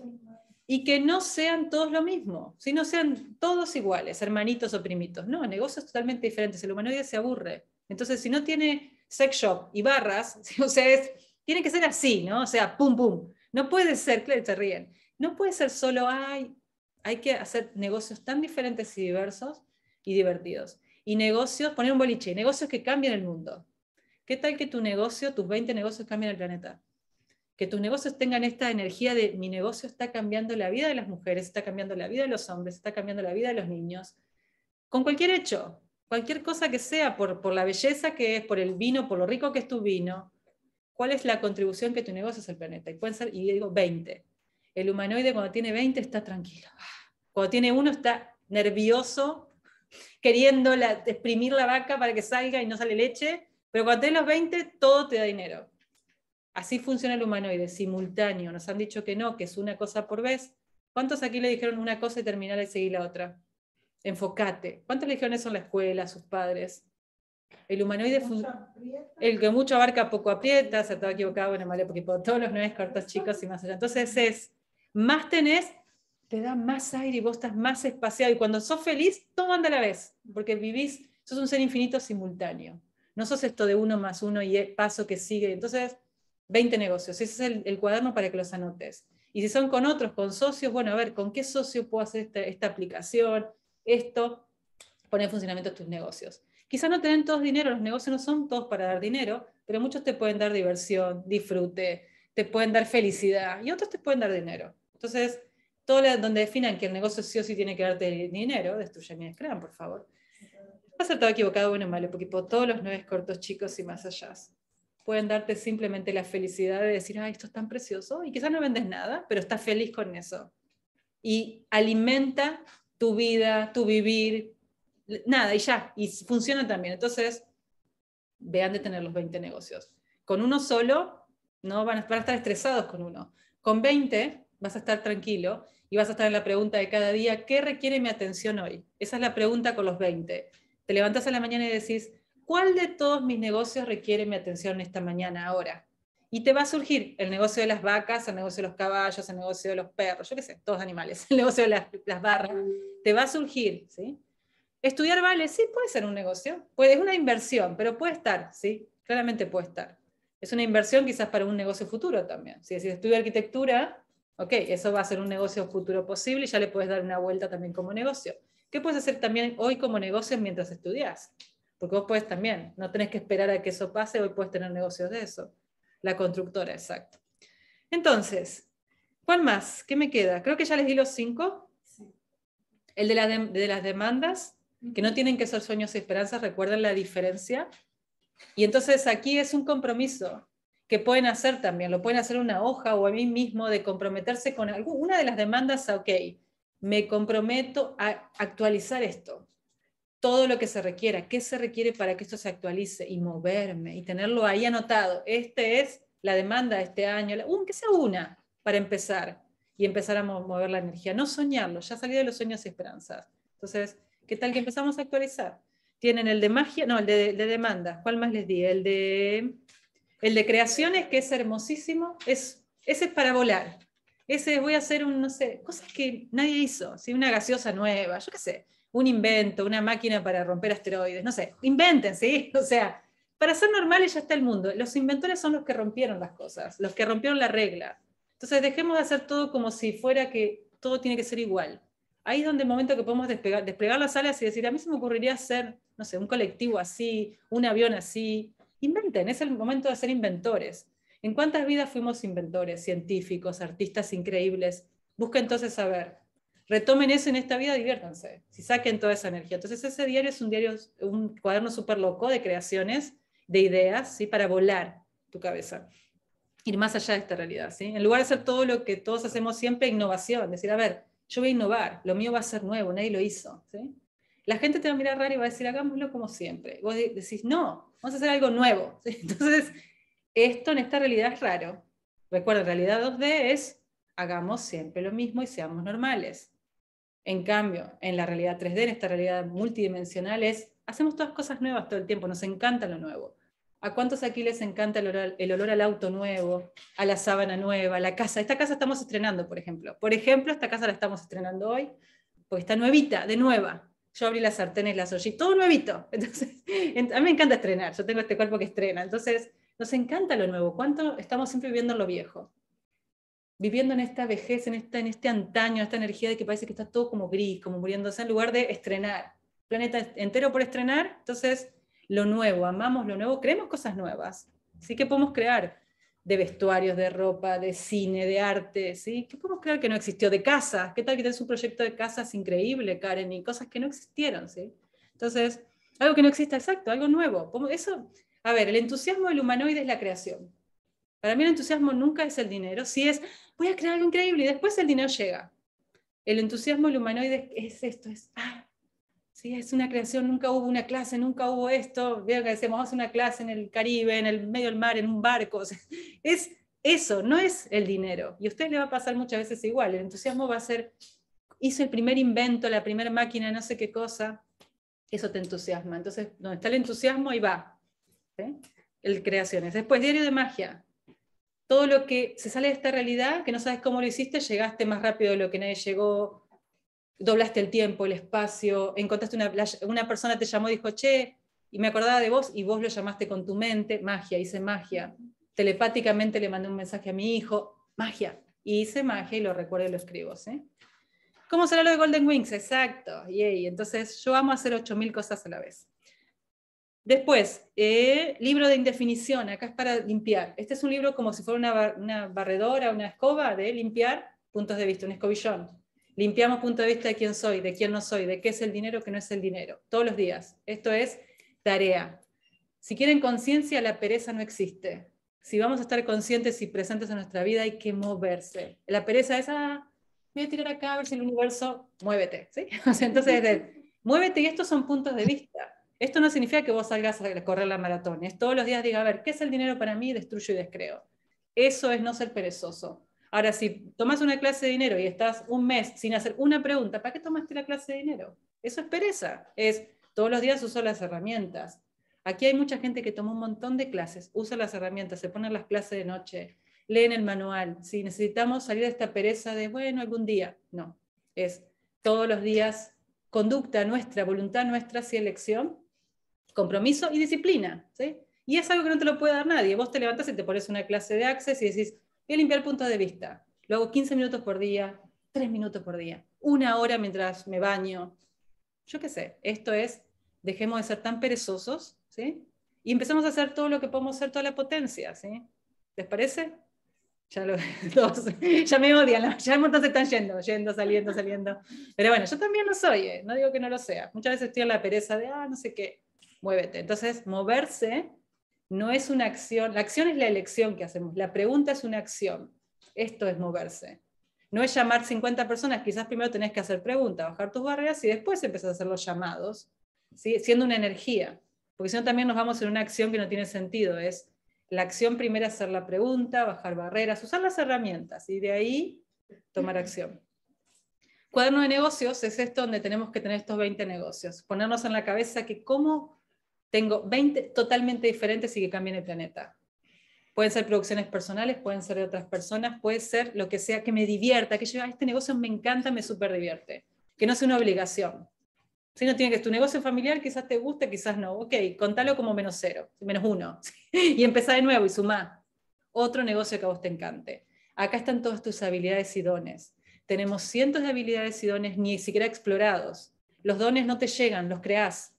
y que no sean todos lo mismo, sino sean todos iguales, hermanitos o primitos. No, negocios totalmente diferentes. El humanoide se aburre. Entonces, si no tiene sex shop y barras, o sea, tiene que ser así, ¿no? O sea, pum, pum. No puede ser, se ríen. No puede ser solo, ay, hay que hacer negocios tan diferentes y diversos y divertidos. Y negocios, poner un boliche, negocios que cambien el mundo. ¿Qué tal que tu negocio, tus 20 negocios cambien el planeta? que tus negocios tengan esta energía de mi negocio está cambiando la vida de las mujeres, está cambiando la vida de los hombres, está cambiando la vida de los niños, con cualquier hecho, cualquier cosa que sea, por, la belleza que es, por el vino, por lo rico que es tu vino, ¿cuál es la contribución que tu negocio es al planeta? Y pueden ser, y digo, 20. El humanoide cuando tiene 20 está tranquilo. Cuando tiene uno está nervioso, queriendo exprimir la vaca para que salga y no sale leche, pero cuando tenés los 20 todo te da dinero Así funciona el humanoide, simultáneo. Nos han dicho que no, que es una cosa por vez. ¿Cuántos aquí le dijeron una cosa y terminar y seguir la otra? Enfócate. ¿Cuántos le dijeron eso en la escuela, sus padres? El humanoide El que mucho abarca, poco aprieta, se estaba equivocado, bueno, malo, porque todos los nueve cortos chicos y más allá. Entonces es, más tenés, te da más aire y vos estás más espaciado. Y cuando sos feliz, todo anda a la vez, porque vivís, sos un ser infinito simultáneo. No sos esto de uno más uno y paso que sigue. Entonces, 20 negocios. Ese es el, cuaderno para que los anotes. Y si son con otros, con socios, bueno, a ver, ¿con qué socio puedo hacer esta, aplicación? Esto, poner en funcionamiento tus negocios. Quizás no te den todos dinero, los negocios no son todos para dar dinero, pero muchos te pueden dar diversión, disfrute, te pueden dar felicidad y otros te pueden dar dinero. Entonces, todo donde definan que el negocio sí o sí tiene que darte dinero, destruyen mi crean, por favor. Va a ser todo equivocado, bueno o malo, porque por todos los nueve cortos chicos y más allá pueden darte simplemente la felicidad de decir, ah esto es tan precioso, y quizás no vendes nada, pero estás feliz con eso. Y alimenta tu vida, tu vivir, nada, y ya, y funciona también. Entonces, vean de tener los 20 negocios. Con uno solo, no van a, van a estar estresados con uno. Con 20, vas a estar tranquilo y vas a estar en la pregunta de cada día, ¿qué requiere mi atención hoy? Esa es la pregunta con los 20. Te levantas a la mañana y decís, ¿cuál de todos mis negocios requiere mi atención esta mañana ahora? Y te va a surgir el negocio de las vacas, el negocio de los caballos, el negocio de los perros, yo qué sé, todos animales, el negocio de las, barras. Te va a surgir, ¿sí? Estudiar vale, sí, puede ser un negocio, puede, es una inversión, pero puede estar, ¿sí? Claramente puede estar. Es una inversión quizás para un negocio futuro también. Si Si estudio arquitectura, ok, eso va a ser un negocio futuro posible y ya le puedes dar una vuelta también como negocio. ¿Qué puedes hacer también hoy como negocio mientras estudias? Porque vos también, no tenés que esperar a que eso pase, hoy puedes tener negocios de eso. La constructora, exacto. Entonces, ¿cuál más? ¿Qué me queda? Creo que ya les di los cinco. El de, las demandas, que no tienen que ser sueños y esperanzas, recuerden la diferencia. Y entonces aquí es un compromiso que pueden hacer también, lo pueden hacer una hoja o a mí mismo de comprometerse con alguna de las demandas, ok, me comprometo a actualizar esto, todo lo que se requiera, qué se requiere para que esto se actualice y moverme y tenerlo ahí anotado. Este es la demanda de este año, un, que sea una para empezar y empezar a mover la energía, no soñarlo, ya salí de los sueños y esperanzas. Entonces, ¿qué tal que empezamos a actualizar? Tienen el de magia, no, el de, demanda, ¿cuál más les di? El de, el de creaciones, que es hermosísimo, es, ese es para volar. Ese es, voy a hacer un, no sé, cosas que nadie hizo, ¿sí? una gaseosa nueva, yo qué sé un invento, una máquina para romper asteroides, no sé, inventen, ¿sí? O sea, para ser normales ya está el mundo. Los inventores son los que rompieron las cosas, los que rompieron la regla. Entonces dejemos de hacer todo como si fuera que todo tiene que ser igual. Ahí es donde el momento que podemos despegar, desplegar las alas y decir, a mí se me ocurriría hacer, no sé, un colectivo así, un avión así. Inventen, es el momento de ser inventores. ¿En cuántas vidas fuimos inventores, científicos, artistas increíbles? Busca entonces saber retomen eso en esta vida, diviértanse, si saquen toda esa energía. Entonces ese diario es un diario, un cuaderno súper loco de creaciones, de ideas, ¿sí? para volar tu cabeza, ir más allá de esta realidad. ¿sí? En lugar de hacer todo lo que todos hacemos siempre, innovación, decir, a ver, yo voy a innovar, lo mío va a ser nuevo, nadie lo hizo. ¿sí? La gente te va a mirar raro y va a decir, hagámoslo como siempre. Vos decís, no, vamos a hacer algo nuevo. Entonces, esto en esta realidad es raro. Recuerda, realidad 2D es hagamos siempre lo mismo y seamos normales. En cambio, en la realidad 3D, en esta realidad multidimensional, es, hacemos todas cosas nuevas todo el tiempo, nos encanta lo nuevo. ¿A cuántos aquí les encanta el olor, el olor al auto nuevo, a la sábana nueva, a la casa? Esta casa estamos estrenando, por ejemplo. Por ejemplo, esta casa la estamos estrenando hoy, porque está nuevita, de nueva. Yo abrí las sartenes, las ollí, todo nuevito. Entonces, a mí me encanta estrenar, yo tengo este cuerpo que estrena. Entonces, nos encanta lo nuevo. ¿Cuánto estamos siempre viviendo lo viejo? viviendo en esta vejez, en, esta, en este antaño, esta energía de que parece que está todo como gris, como muriéndose, en lugar de estrenar. Planeta entero por estrenar, entonces lo nuevo, amamos lo nuevo, creemos cosas nuevas. ¿Qué que podemos crear? De vestuarios, de ropa, de cine, de arte, ¿sí? ¿Qué podemos crear que no existió? De casas, ¿qué tal que tenés un proyecto de casas increíble, Karen? Y cosas que no existieron, ¿sí? Entonces, algo que no exista, exacto, algo nuevo. Eso, a ver, el entusiasmo del humanoide es la creación. Para mí el entusiasmo nunca es el dinero, si es, voy a crear algo increíble y después el dinero llega. El entusiasmo el humanoide es esto, es, ah, es una creación, nunca hubo una clase, nunca hubo esto, veo que decimos, vamos a una clase en el Caribe, en el medio del mar, en un barco, es eso, no es el dinero. Y a usted le va a pasar muchas veces igual, el entusiasmo va a ser, hizo el primer invento, la primera máquina, no sé qué cosa, eso te entusiasma. Entonces, donde está el entusiasmo, y va. el El Es Después, diario de magia todo lo que se sale de esta realidad, que no sabes cómo lo hiciste, llegaste más rápido de lo que nadie llegó, doblaste el tiempo, el espacio, encontraste una, una persona te llamó y dijo, che, y me acordaba de vos y vos lo llamaste con tu mente, magia, hice magia. Telepáticamente le mandé un mensaje a mi hijo, magia, y hice magia y lo recuerdo y lo escribo. ¿sí? ¿Cómo será lo de Golden Wings? Exacto, yay. Entonces yo amo hacer 8.000 cosas a la vez. Después, eh, libro de indefinición, acá es para limpiar. Este es un libro como si fuera una, barredora, una escoba de limpiar puntos de vista, un escobillón. Limpiamos punto de vista de quién soy, de quién no soy, de qué es el dinero, qué no es el dinero, todos los días. Esto es tarea. Si quieren conciencia, la pereza no existe. Si vamos a estar conscientes y presentes en nuestra vida, hay que moverse. La pereza es, ah, voy a tirar acá a ver si el universo, muévete. Entonces, muévete y estos son puntos de vista esto no significa que vos salgas a correr la maratón. Es todos los días diga, a ver, ¿qué es el dinero para mí? Destruyo y descreo. Eso es no ser perezoso. Ahora, si tomas una clase de dinero y estás un mes sin hacer una pregunta, ¿para qué tomaste la clase de dinero? Eso es pereza. Es todos los días uso las herramientas. Aquí hay mucha gente que toma un montón de clases, usa las herramientas, se pone las clases de noche, leen el manual. Si necesitamos salir de esta pereza de, bueno, algún día, no. Es todos los días conducta nuestra, voluntad nuestra, si elección, compromiso y disciplina. ¿sí? Y es algo que no te lo puede dar nadie. Vos te levantas y te pones una clase de access y decís, voy a limpiar puntos de vista. Lo hago 15 minutos por día, 3 minutos por día, una hora mientras me baño. Yo qué sé, esto es, dejemos de ser tan perezosos, ¿sí? Y empezamos a hacer todo lo que podemos hacer, toda la potencia, ¿sí? ¿Les parece? Ya, lo, dos, ya me odian, ya están yendo, yendo, saliendo, saliendo. Pero bueno, yo también lo soy, ¿eh? no digo que no lo sea. Muchas veces estoy en la pereza de, ah, no sé qué muévete. Entonces, moverse no es una acción, la acción es la elección que hacemos, la pregunta es una acción, esto es moverse. No es llamar 50 personas, quizás primero tenés que hacer preguntas, bajar tus barreras y después empezás a hacer los llamados, siendo una energía, porque si no también nos vamos en una acción que no tiene sentido, es la acción primero hacer la pregunta, bajar barreras, usar las herramientas y de ahí tomar acción. Cuaderno de negocios es esto donde tenemos que tener estos 20 negocios, ponernos en la cabeza que cómo tengo 20 totalmente diferentes y que cambien el planeta. Pueden ser producciones personales, pueden ser de otras personas, puede ser lo que sea que me divierta, que yo, a este negocio me encanta, me súper divierte. Que no sea una obligación. Si no tiene que tu negocio familiar, quizás te guste, quizás no. Ok, contalo como menos cero, menos uno. y empezá de nuevo y sumar otro negocio que a vos te encante. Acá están todas tus habilidades y dones. Tenemos cientos de habilidades y dones ni siquiera explorados. Los dones no te llegan, los creás.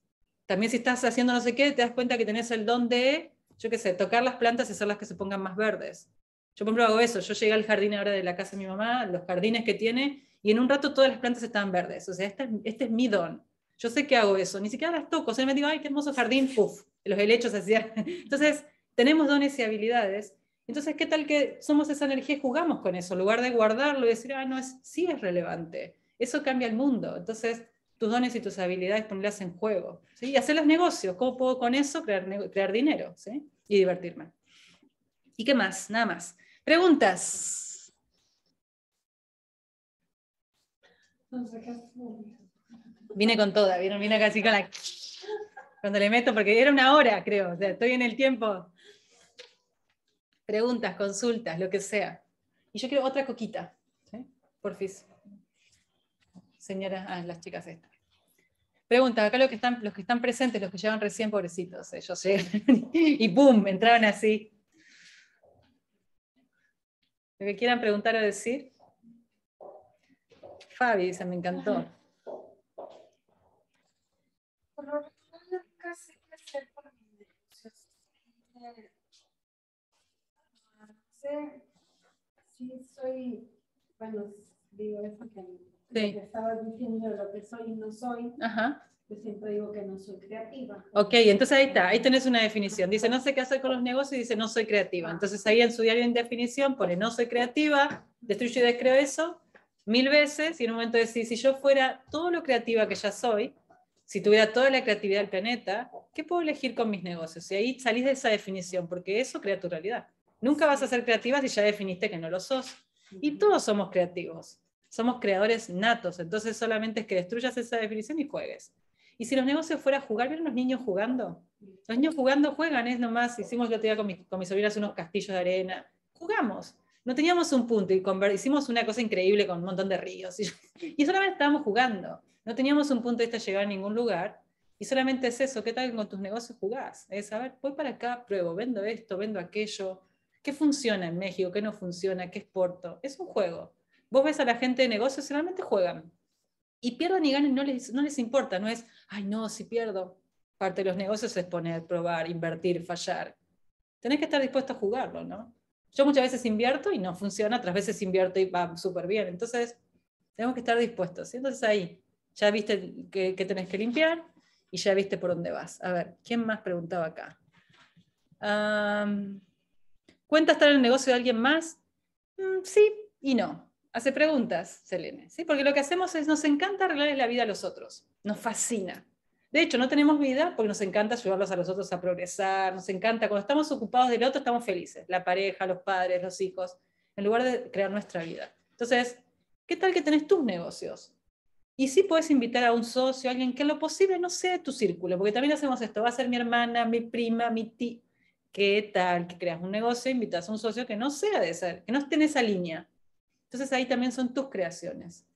También si estás haciendo no sé qué, te das cuenta que tenés el don de, yo qué sé, tocar las plantas y hacerlas que se pongan más verdes. Yo, por ejemplo, hago eso. Yo llegué al jardín ahora de la casa de mi mamá, los jardines que tiene, y en un rato todas las plantas estaban verdes. O sea, este, es este mi don. Yo sé que hago eso. Ni siquiera las toco. O sea, me digo, ay, qué hermoso jardín, puff, los helechos así. Entonces, tenemos dones y habilidades. Entonces, ¿qué tal que somos esa energía y jugamos con eso? En lugar de guardarlo y decir, ah, no, es, sí es relevante. Eso cambia el mundo. Entonces, tus dones y tus habilidades, ponerlas en juego, y hacer los negocios, cómo puedo con eso crear, crear dinero y divertirme. ¿Y qué más? Nada más. Preguntas. Vine con toda, ¿vieron? Vine casi con la... Cuando le meto, porque era una hora, creo, estoy en el tiempo. Preguntas, consultas, lo que sea. Y yo quiero otra coquita, por fin. Señora, ah, las chicas estas. Pregunta, acá los que están, los que están presentes, los que llevan recién, pobrecitos, ellos llegan y ¡pum! Entraban así. Lo que quieran preguntar o decir. Fabi dice, me encantó. sí soy, bueno, digo eso que sí. estaba diciendo lo que soy y no soy. Yo siempre digo que no soy creativa. Ok, entonces ahí está, ahí tenés una definición. Dice, no sé qué hacer con los negocios y dice, no soy creativa. Entonces ahí en su diario en definición pone, no soy creativa, destruyo y descreo eso mil veces y en un momento decís, si yo fuera todo lo creativa que ya soy, si tuviera toda la creatividad del planeta, ¿qué puedo elegir con mis negocios? Y ahí salís de esa definición, porque eso crea tu realidad. Nunca vas a ser creativa si ya definiste que no lo sos. Y todos somos creativos. Somos creadores natos, entonces solamente es que destruyas esa definición y juegues. Y si los negocios fuera a jugar, ¿vieron los niños jugando? Los niños jugando juegan, es nomás, hicimos la todavía con, mis sobrinas unos castillos de arena, jugamos. No teníamos un punto y hicimos una cosa increíble con un montón de ríos. Y, solamente estábamos jugando. No teníamos un punto de vista llegar a ningún lugar. Y solamente es eso, ¿qué tal con tus negocios jugás? Es, a ver, voy para acá, pruebo, vendo esto, vendo aquello. ¿Qué funciona en México? ¿Qué no funciona? ¿Qué exporto? Es un juego. Vos ves a la gente de negocios y realmente juegan. Y pierden y ganan no les, no les importa, no es, ay no, si pierdo. Parte de los negocios es poner, probar, invertir, fallar. Tenés que estar dispuesto a jugarlo, ¿no? Yo muchas veces invierto y no funciona, otras veces invierto y va súper bien. Entonces, tenemos que estar dispuestos. Entonces ahí, ya viste que, tenés que limpiar y ya viste por dónde vas. A ver, ¿quién más preguntaba acá? ¿Cuenta estar en el negocio de alguien más? Mm, sí y no hace preguntas, Selene, ¿sí? porque lo que hacemos es, nos encanta arreglar la vida a los otros, nos fascina. De hecho, no tenemos vida porque nos encanta ayudarlos a los otros a progresar, nos encanta, cuando estamos ocupados del otro estamos felices, la pareja, los padres, los hijos, en lugar de crear nuestra vida. Entonces, ¿qué tal que tenés tus negocios? Y si puedes invitar a un socio, alguien que lo posible no sea de tu círculo, porque también hacemos esto, va a ser mi hermana, mi prima, mi tía. ¿Qué tal que creas un negocio, invitas a un socio que no sea de esa, que no esté en esa línea? Entonces ahí también son tus creaciones.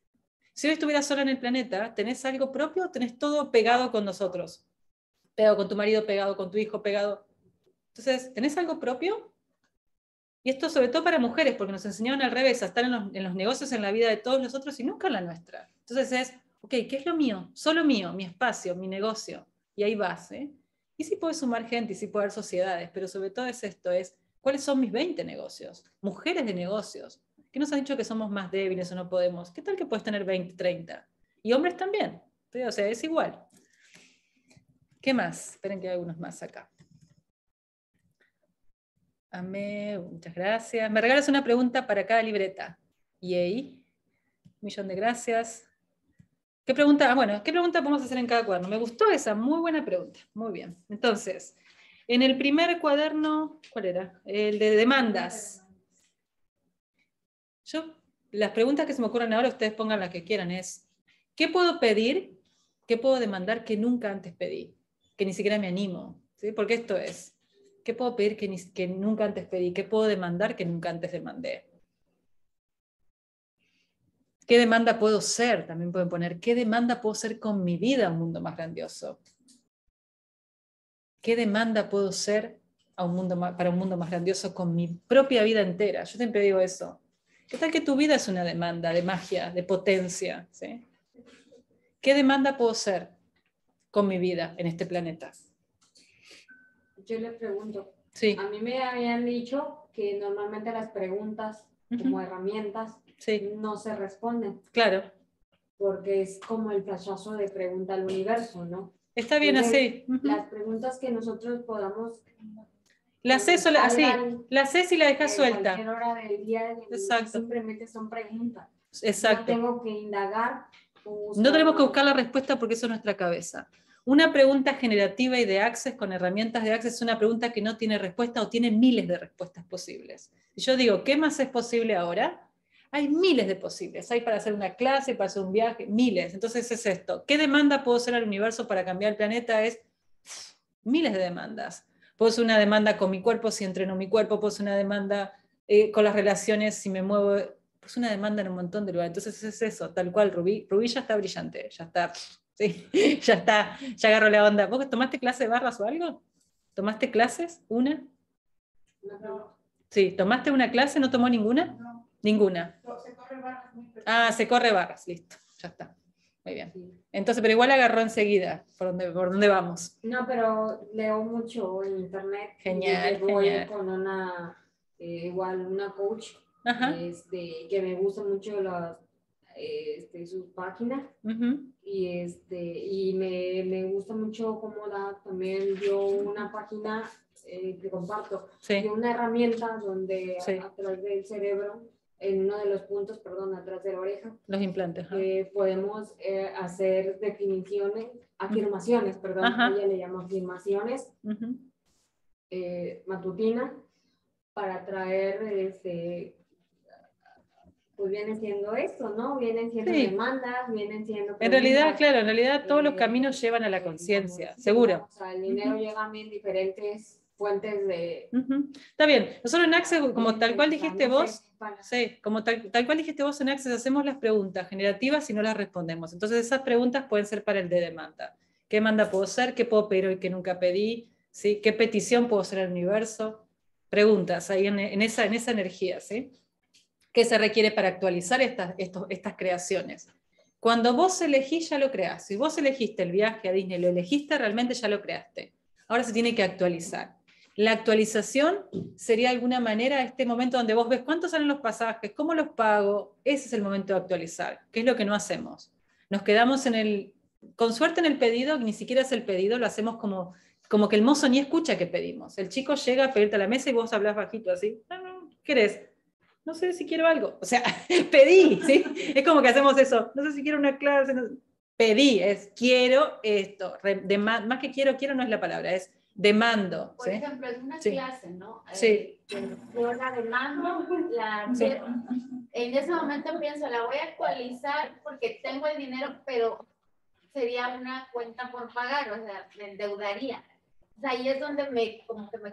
Si hoy estuvieras sola en el planeta, ¿tenés algo propio? ¿Tenés todo pegado con nosotros? Pegado con tu marido, pegado con tu hijo, pegado. Entonces, ¿tenés algo propio? Y esto sobre todo para mujeres, porque nos enseñaron al revés, a estar en los, negocios, en la vida de todos nosotros, y nunca en la nuestra. Entonces es, ok, ¿qué es lo mío? Solo mío, mi espacio, mi negocio. Y ahí vas. ¿eh? Y sí puedes sumar gente, y sí puedes sociedades, pero sobre todo es esto, es cuáles son mis 20 negocios, mujeres de negocios, que nos han dicho que somos más débiles o no podemos? ¿Qué tal que puedes tener 20, 30? Y hombres también. O sea, es igual. ¿Qué más? Esperen que hay algunos más acá. Amé, muchas gracias. Me regalas una pregunta para cada libreta. Yay. millón de gracias. ¿Qué pregunta? Ah, bueno, ¿qué pregunta podemos hacer en cada cuaderno? Me gustó esa, muy buena pregunta. Muy bien. Entonces, en el primer cuaderno, ¿cuál era? El de demandas. Yo, las preguntas que se me ocurren ahora, ustedes pongan las que quieran, es, ¿qué puedo pedir? ¿Qué puedo demandar que nunca antes pedí? Que ni siquiera me animo, Porque esto es, ¿qué puedo pedir que, nunca antes pedí? ¿Qué puedo demandar que nunca antes demandé? ¿Qué demanda puedo ser? También pueden poner, ¿qué demanda puedo ser con mi vida a un mundo más grandioso? ¿Qué demanda puedo ser a un mundo para un mundo más grandioso con mi propia vida entera? Yo siempre digo eso. ¿Qué tal que tu vida es una demanda de magia, de potencia? ¿Qué demanda puedo ser con mi vida en este planeta? Yo le pregunto. Sí. A mí me habían dicho que normalmente las preguntas como herramientas no se responden. Claro. Porque es como el flashazo de pregunta al universo, ¿no? Está bien así. Las preguntas que nosotros podamos la haces y la dejas suelta. Exacto. son preguntas. Exacto. No tengo que indagar. No tenemos que buscar la respuesta porque eso es nuestra cabeza. Una pregunta generativa y de Access con herramientas de Access es una pregunta que no tiene respuesta o tiene miles de respuestas posibles. Yo digo, ¿qué más es posible ahora? Hay miles de posibles. Hay para hacer una clase, para hacer un viaje, miles. Entonces es esto. ¿Qué demanda puedo hacer al universo para cambiar el planeta? Es miles de demandas. Pues una demanda con mi cuerpo si entreno mi cuerpo, pues una demanda eh, con las relaciones si me muevo, pues una demanda en un montón de lugares. Entonces es eso, tal cual, Rubí, Rubí ya está brillante, ya está, ya está, ya agarró la onda. ¿Vos tomaste clase de barras o algo? ¿Tomaste clases? ¿Una? Sí, ¿tomaste una clase? ¿No tomó ninguna? Ninguna. Se corre barras. Ah, se corre barras, listo, ya está bien. Entonces, pero igual agarró enseguida por dónde, por dónde vamos. No, pero leo mucho en internet. Genial. con una, eh, igual, una coach este, que me gusta mucho las, eh, este, Y, este, y me, me gusta mucho cómo da también yo una página eh, que comparto. una herramienta donde a través del cerebro en uno de los puntos, perdón, atrás de la oreja. Los implantes. Eh, podemos eh, hacer definiciones, afirmaciones, perdón, le llama afirmaciones eh, matutina para traer, este, pues vienen siendo esto, ¿no? Vienen siendo demandas, vienen siendo... En realidad, claro, en realidad todos los caminos llevan a la conciencia, seguro. O sea, el dinero llega a mí en diferentes fuentes de... Está bien, nosotros en acceso, como tal cual dijiste vos, Sí, como tal, cual dijiste vos en Access, hacemos las preguntas generativas y no las respondemos. Entonces esas preguntas pueden ser para el de demanda. ¿Qué demanda puedo ser? ¿Qué puedo pedir hoy que nunca pedí? ¿Sí? ¿Qué petición puedo hacer al universo? Preguntas ahí en, esa, en esa energía, ¿sí? ¿Qué se requiere para actualizar estas, estas creaciones? Cuando vos elegís, ya lo creás. Si vos elegiste el viaje a Disney, lo elegiste, realmente ya lo creaste. Ahora se tiene que actualizar. La actualización sería de alguna manera este momento donde vos ves cuántos salen los pasajes, cómo los pago. Ese es el momento de actualizar, que es lo que no hacemos. Nos quedamos en el, con suerte en el pedido, ni siquiera es el pedido, lo hacemos como, como que el mozo ni escucha que pedimos. El chico llega a pedirte a la mesa y vos hablas bajito así, ah, no, querés? No sé si quiero algo. O sea, pedí, Es como que hacemos eso, no sé si quiero una clase, pedí, es quiero esto, de más, más, que quiero, quiero no es la palabra, es demando. Por ejemplo, en una clase, ¿no? Sí. Eh, yo la demando, en ese momento pienso, la voy a actualizar porque tengo el dinero, pero sería una cuenta por pagar, o sea, me endeudaría. ahí es donde me, como me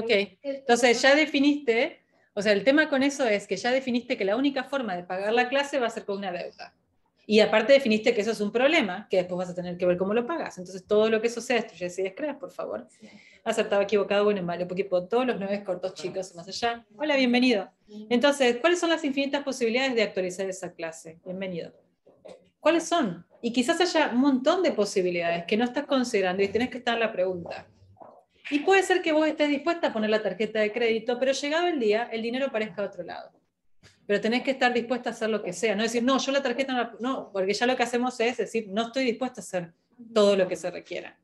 Ok, entonces ya definiste, o sea, el tema con eso es que ya definiste que la única forma de pagar la clase va a ser con una deuda. Y aparte definiste que eso es un problema, que después vas a tener que ver cómo lo pagas. Entonces, todo lo que sucede tú ya si creas, por favor. Sí. Acertado, equivocado, bueno, malo, porque todos los nueve cortos, chicos, y más allá. Hola, bienvenido. Entonces, ¿cuáles son las infinitas posibilidades de actualizar esa clase? Bienvenido. ¿Cuáles son? Y quizás haya un montón de posibilidades que no estás considerando y tienes que estar en la pregunta. Y puede ser que vos estés dispuesta a poner la tarjeta de crédito, pero llegado el día, el dinero parezca a otro lado pero tenés que estar dispuesta a hacer lo que sea. No decir, no, yo la tarjeta no, no, porque ya lo que hacemos es decir, no estoy dispuesta a hacer todo lo que se requiera.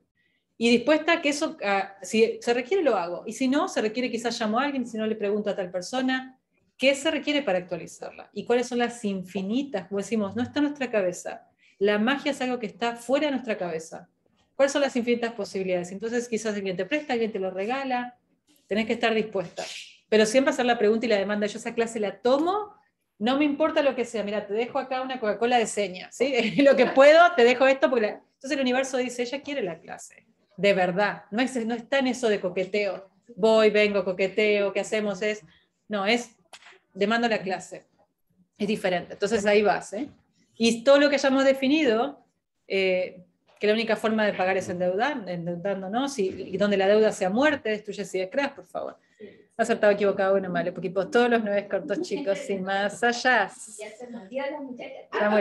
Y dispuesta a que eso, si se requiere, lo hago. Y si no, se requiere, quizás llamo a alguien, si no le pregunto a tal persona, ¿qué se requiere para actualizarla? ¿Y cuáles son las infinitas? Como decimos, no está en nuestra cabeza. La magia es algo que está fuera de nuestra cabeza. ¿Cuáles son las infinitas posibilidades? Entonces, quizás alguien te presta, alguien te lo regala. Tenés que estar dispuesta. Pero siempre hacer la pregunta y la demanda, yo esa clase la tomo, no me importa lo que sea, mira, te dejo acá una Coca-Cola de señas, ¿sí? lo que puedo, te dejo esto, porque entonces el universo dice, ella quiere la clase, de verdad, no, es, no está en eso de coqueteo, voy, vengo, coqueteo, ¿qué hacemos? Es, no, es, demando la clase, es diferente, entonces ahí vas, ¿eh? Y todo lo que hayamos definido, eh, que la única forma de pagar es endeudar, endeudándonos, y, y donde la deuda sea muerte, destruye si es por favor. Acertado, equivocado, bueno, malo, porque todos los nueve cortos, chicos, sin más allá. Ah,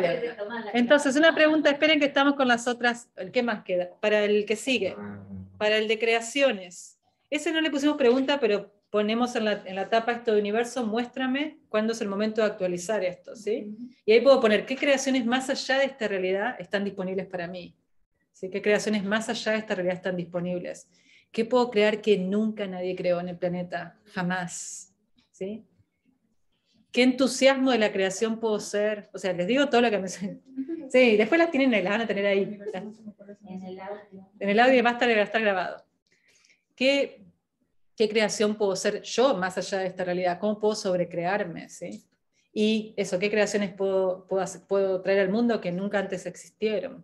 Entonces, una pregunta, esperen que estamos con las otras, ¿qué más queda? Para el que sigue, ah. para el de creaciones. Ese no le pusimos pregunta, pero ponemos en la, en la tapa esto de universo, muéstrame cuándo es el momento de actualizar esto, ¿sí? Y ahí puedo poner qué creaciones más allá de esta realidad están disponibles para mí. ¿Sí? ¿Qué creaciones más allá de esta realidad están disponibles? ¿Qué puedo crear que nunca nadie creó en el planeta? Jamás. ¿Qué entusiasmo de la creación puedo ser? O sea, les digo todo lo que me Sí, después las tienen, las van a tener ahí. En el audio. En el audio va a estar, va a estar grabado. ¿Qué, ¿Qué, creación puedo ser yo más allá de esta realidad? ¿Cómo puedo sobrecrearme? ¿sí? Y eso, ¿qué creaciones puedo, puedo traer al mundo que nunca antes existieron?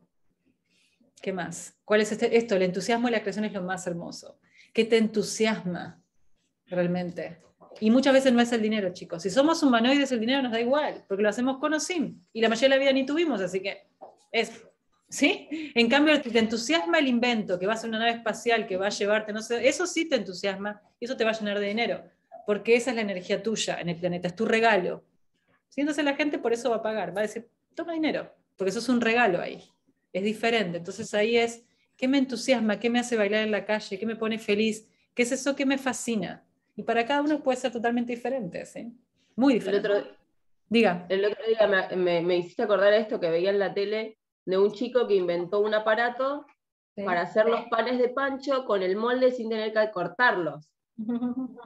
¿Qué más? ¿Cuál es este, esto? El entusiasmo y la creación es lo más hermoso. ¿Qué te entusiasma realmente? Y muchas veces no es el dinero, chicos. Si somos humanoides, el dinero nos da igual, porque lo hacemos con o sin. Y la mayoría de la vida ni tuvimos, así que es. ¿Sí? En cambio, te entusiasma el invento, que vas a una nave espacial, que va a llevarte, no sé, eso sí te entusiasma y eso te va a llenar de dinero, porque esa es la energía tuya en el planeta, es tu regalo. Si Entonces la gente por eso va a pagar, va a decir, toma dinero, porque eso es un regalo ahí es diferente. Entonces ahí es, ¿qué me entusiasma? ¿Qué me hace bailar en la calle? ¿Qué me pone feliz? ¿Qué es eso que me fascina? Y para cada uno puede ser totalmente diferente, ¿sí? Muy diferente. El otro, Diga. El otro día me, hiciste acordar esto que veía en la tele de un chico que inventó un aparato para hacer los panes de pancho con el molde sin tener que cortarlos.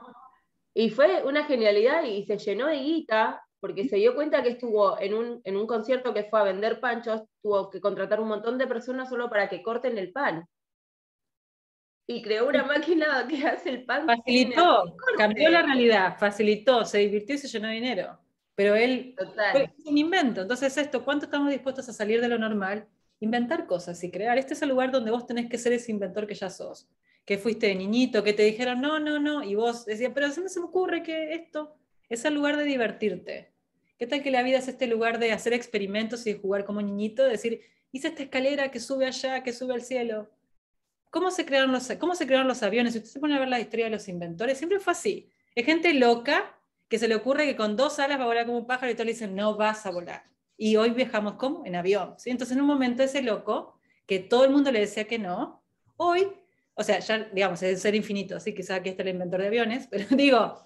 y fue una genialidad y se llenó de guita porque se dio cuenta que estuvo en un, en un concierto que fue a vender panchos, tuvo que contratar un montón de personas solo para que corten el pan. Y creó una máquina que hace el pan. Facilitó, cambió la realidad, facilitó, se divirtió y se llenó de dinero. Pero él fue un invento. Entonces, esto, ¿cuánto estamos dispuestos a salir de lo normal? Inventar cosas y crear. Este es el lugar donde vos tenés que ser ese inventor que ya sos. Que fuiste de niñito, que te dijeron no, no, no, y vos decías, pero se me ocurre que esto es el lugar de divertirte ¿Qué tal que la vida es este lugar de hacer experimentos y de jugar como niñito? De decir, hice esta escalera que sube allá, que sube al cielo. ¿Cómo se crearon los, cómo se crearon los aviones? Si usted se pone a ver la historia de los inventores, siempre fue así. Es gente loca que se le ocurre que con dos alas va a volar como un pájaro y todos le dicen, no vas a volar. Y hoy viajamos como en avión. Entonces, en un momento ese loco, que todo el mundo le decía que no, hoy, o sea, ya digamos, es el ser infinito, así quizá que está el inventor de aviones, pero digo,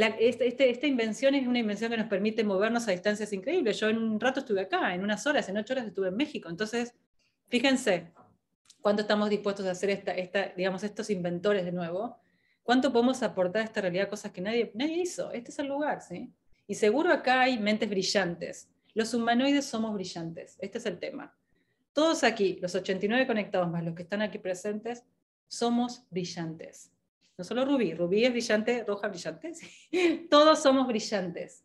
este, este, esta invención es una invención que nos permite movernos a distancias increíbles. Yo en un rato estuve acá, en unas horas, en ocho horas estuve en México. Entonces, fíjense cuánto estamos dispuestos a hacer digamos, estos inventores de nuevo. ¿Cuánto podemos aportar a esta realidad cosas que nadie, nadie hizo? Este es el lugar, ¿sí? Y seguro acá hay mentes brillantes. Los humanoides somos brillantes. Este es el tema. Todos aquí, los 89 conectados más los que están aquí presentes, somos brillantes. No solo Rubí, Rubí es brillante, roja brillante. Todos somos brillantes.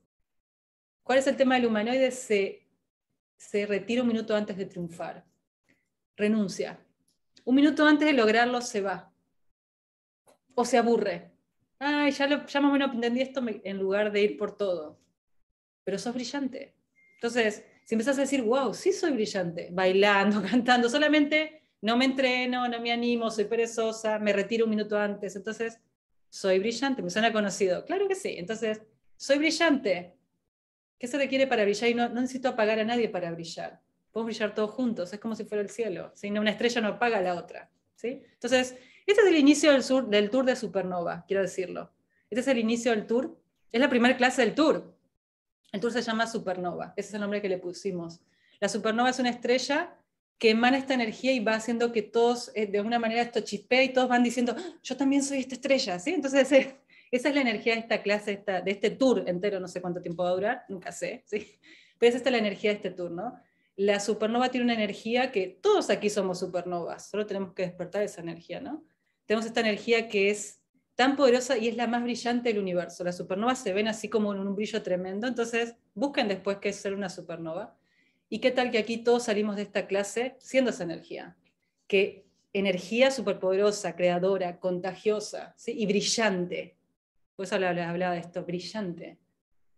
¿Cuál es el tema del humanoide? Se, se retira un minuto antes de triunfar. Renuncia. Un minuto antes de lograrlo se va. O se aburre. Ay, ya, lo, ya más o menos entendí esto en lugar de ir por todo. Pero sos brillante. Entonces, si empezás a decir, wow, sí soy brillante, bailando, cantando, solamente no me entreno, no me animo, soy perezosa, me retiro un minuto antes, entonces soy brillante, me suena conocido. Claro que sí, entonces soy brillante. ¿Qué se requiere para brillar? Y no, necesito apagar a nadie para brillar. Podemos brillar todos juntos, es como si fuera el cielo. Si Una estrella no apaga a la otra. ¿sí? Entonces, este es el inicio del, del tour de Supernova, quiero decirlo. Este es el inicio del tour. Es la primera clase del tour. El tour se llama Supernova. Ese es el nombre que le pusimos. La supernova es una estrella que emana esta energía y va haciendo que todos, eh, de alguna manera, esto chispea y todos van diciendo, yo también soy esta estrella, ¿sí? Entonces, esa es la energía de esta clase, de este tour entero, no sé cuánto tiempo va a durar, nunca sé, ¿sí? Pero esa es la energía de este tour, ¿no? La supernova tiene una energía que todos aquí somos supernovas, solo tenemos que despertar esa energía, ¿no? Tenemos esta energía que es tan poderosa y es la más brillante del universo. Las supernovas se ven así como en un brillo tremendo, entonces busquen después qué es ser una supernova. ¿Y qué tal que aquí todos salimos de esta clase siendo esa energía? Que energía superpoderosa, creadora, contagiosa y brillante. Pues hablaba, de esto, brillante.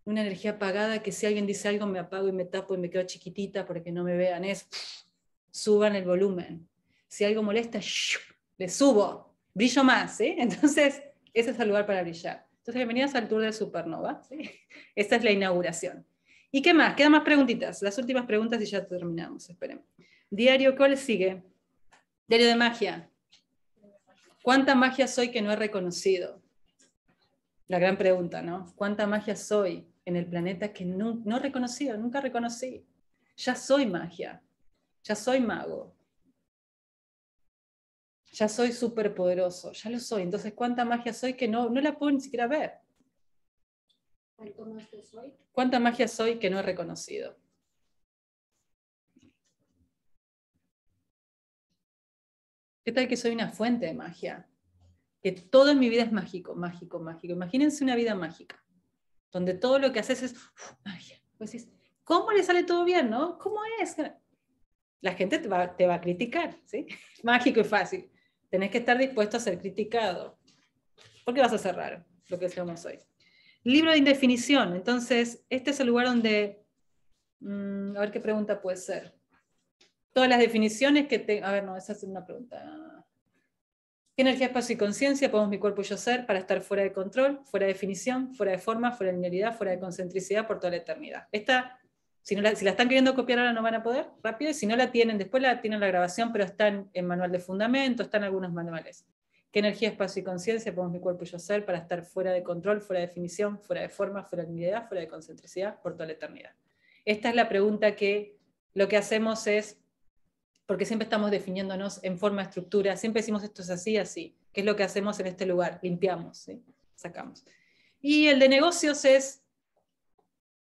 Una energía apagada que si alguien dice algo me apago y me tapo y me quedo chiquitita porque no me vean. Es, suban el volumen. Si algo molesta, le subo, brillo más. Entonces, ese es el lugar para brillar. Entonces, bienvenidas al Tour de Supernova. Esta es la inauguración. ¿Y qué más? Quedan más preguntitas, las últimas preguntas y ya terminamos, esperemos. Diario, ¿cuál sigue? Diario de magia. ¿Cuánta magia soy que no he reconocido? La gran pregunta, ¿no? ¿Cuánta magia soy en el planeta que no, he reconocido, nunca reconocí? Ya soy magia, ya soy mago, ya soy superpoderoso, ya lo soy. Entonces, ¿cuánta magia soy que no, no la puedo ni siquiera ver? ¿Cuánta magia soy que no he reconocido? ¿Qué tal que soy una fuente de magia? Que todo en mi vida es mágico, mágico, mágico. Imagínense una vida mágica, donde todo lo que haces es magia. Pues ¿cómo le sale todo bien, no? ¿Cómo es? La gente te va, a criticar, ¿sí? Mágico y fácil. Tenés que estar dispuesto a ser criticado, ¿Por qué vas a ser raro, lo que somos hoy. Libro de indefinición. Entonces, este es el lugar donde, mm, a ver qué pregunta puede ser. Todas las definiciones que te, a ver, no, esa es una pregunta. ¿Qué energía, espacio y conciencia podemos mi cuerpo y yo ser para estar fuera de control, fuera de definición, fuera de forma, fuera de linealidad, fuera de concentricidad por toda la eternidad? Esta, si, la, si la están queriendo copiar ahora no van a poder, rápido, si no la tienen, después la tienen la grabación, pero están en manual de fundamento, están algunos manuales. ¿Qué energía, espacio y conciencia podemos mi cuerpo y yo ser para estar fuera de control, fuera de definición, fuera de forma, fuera de unidad, fuera de concentricidad por toda la eternidad? Esta es la pregunta que lo que hacemos es, porque siempre estamos definiéndonos en forma, estructura, siempre decimos esto es así, así. ¿Qué es lo que hacemos en este lugar? Limpiamos, ¿sí? sacamos. Y el de negocios es,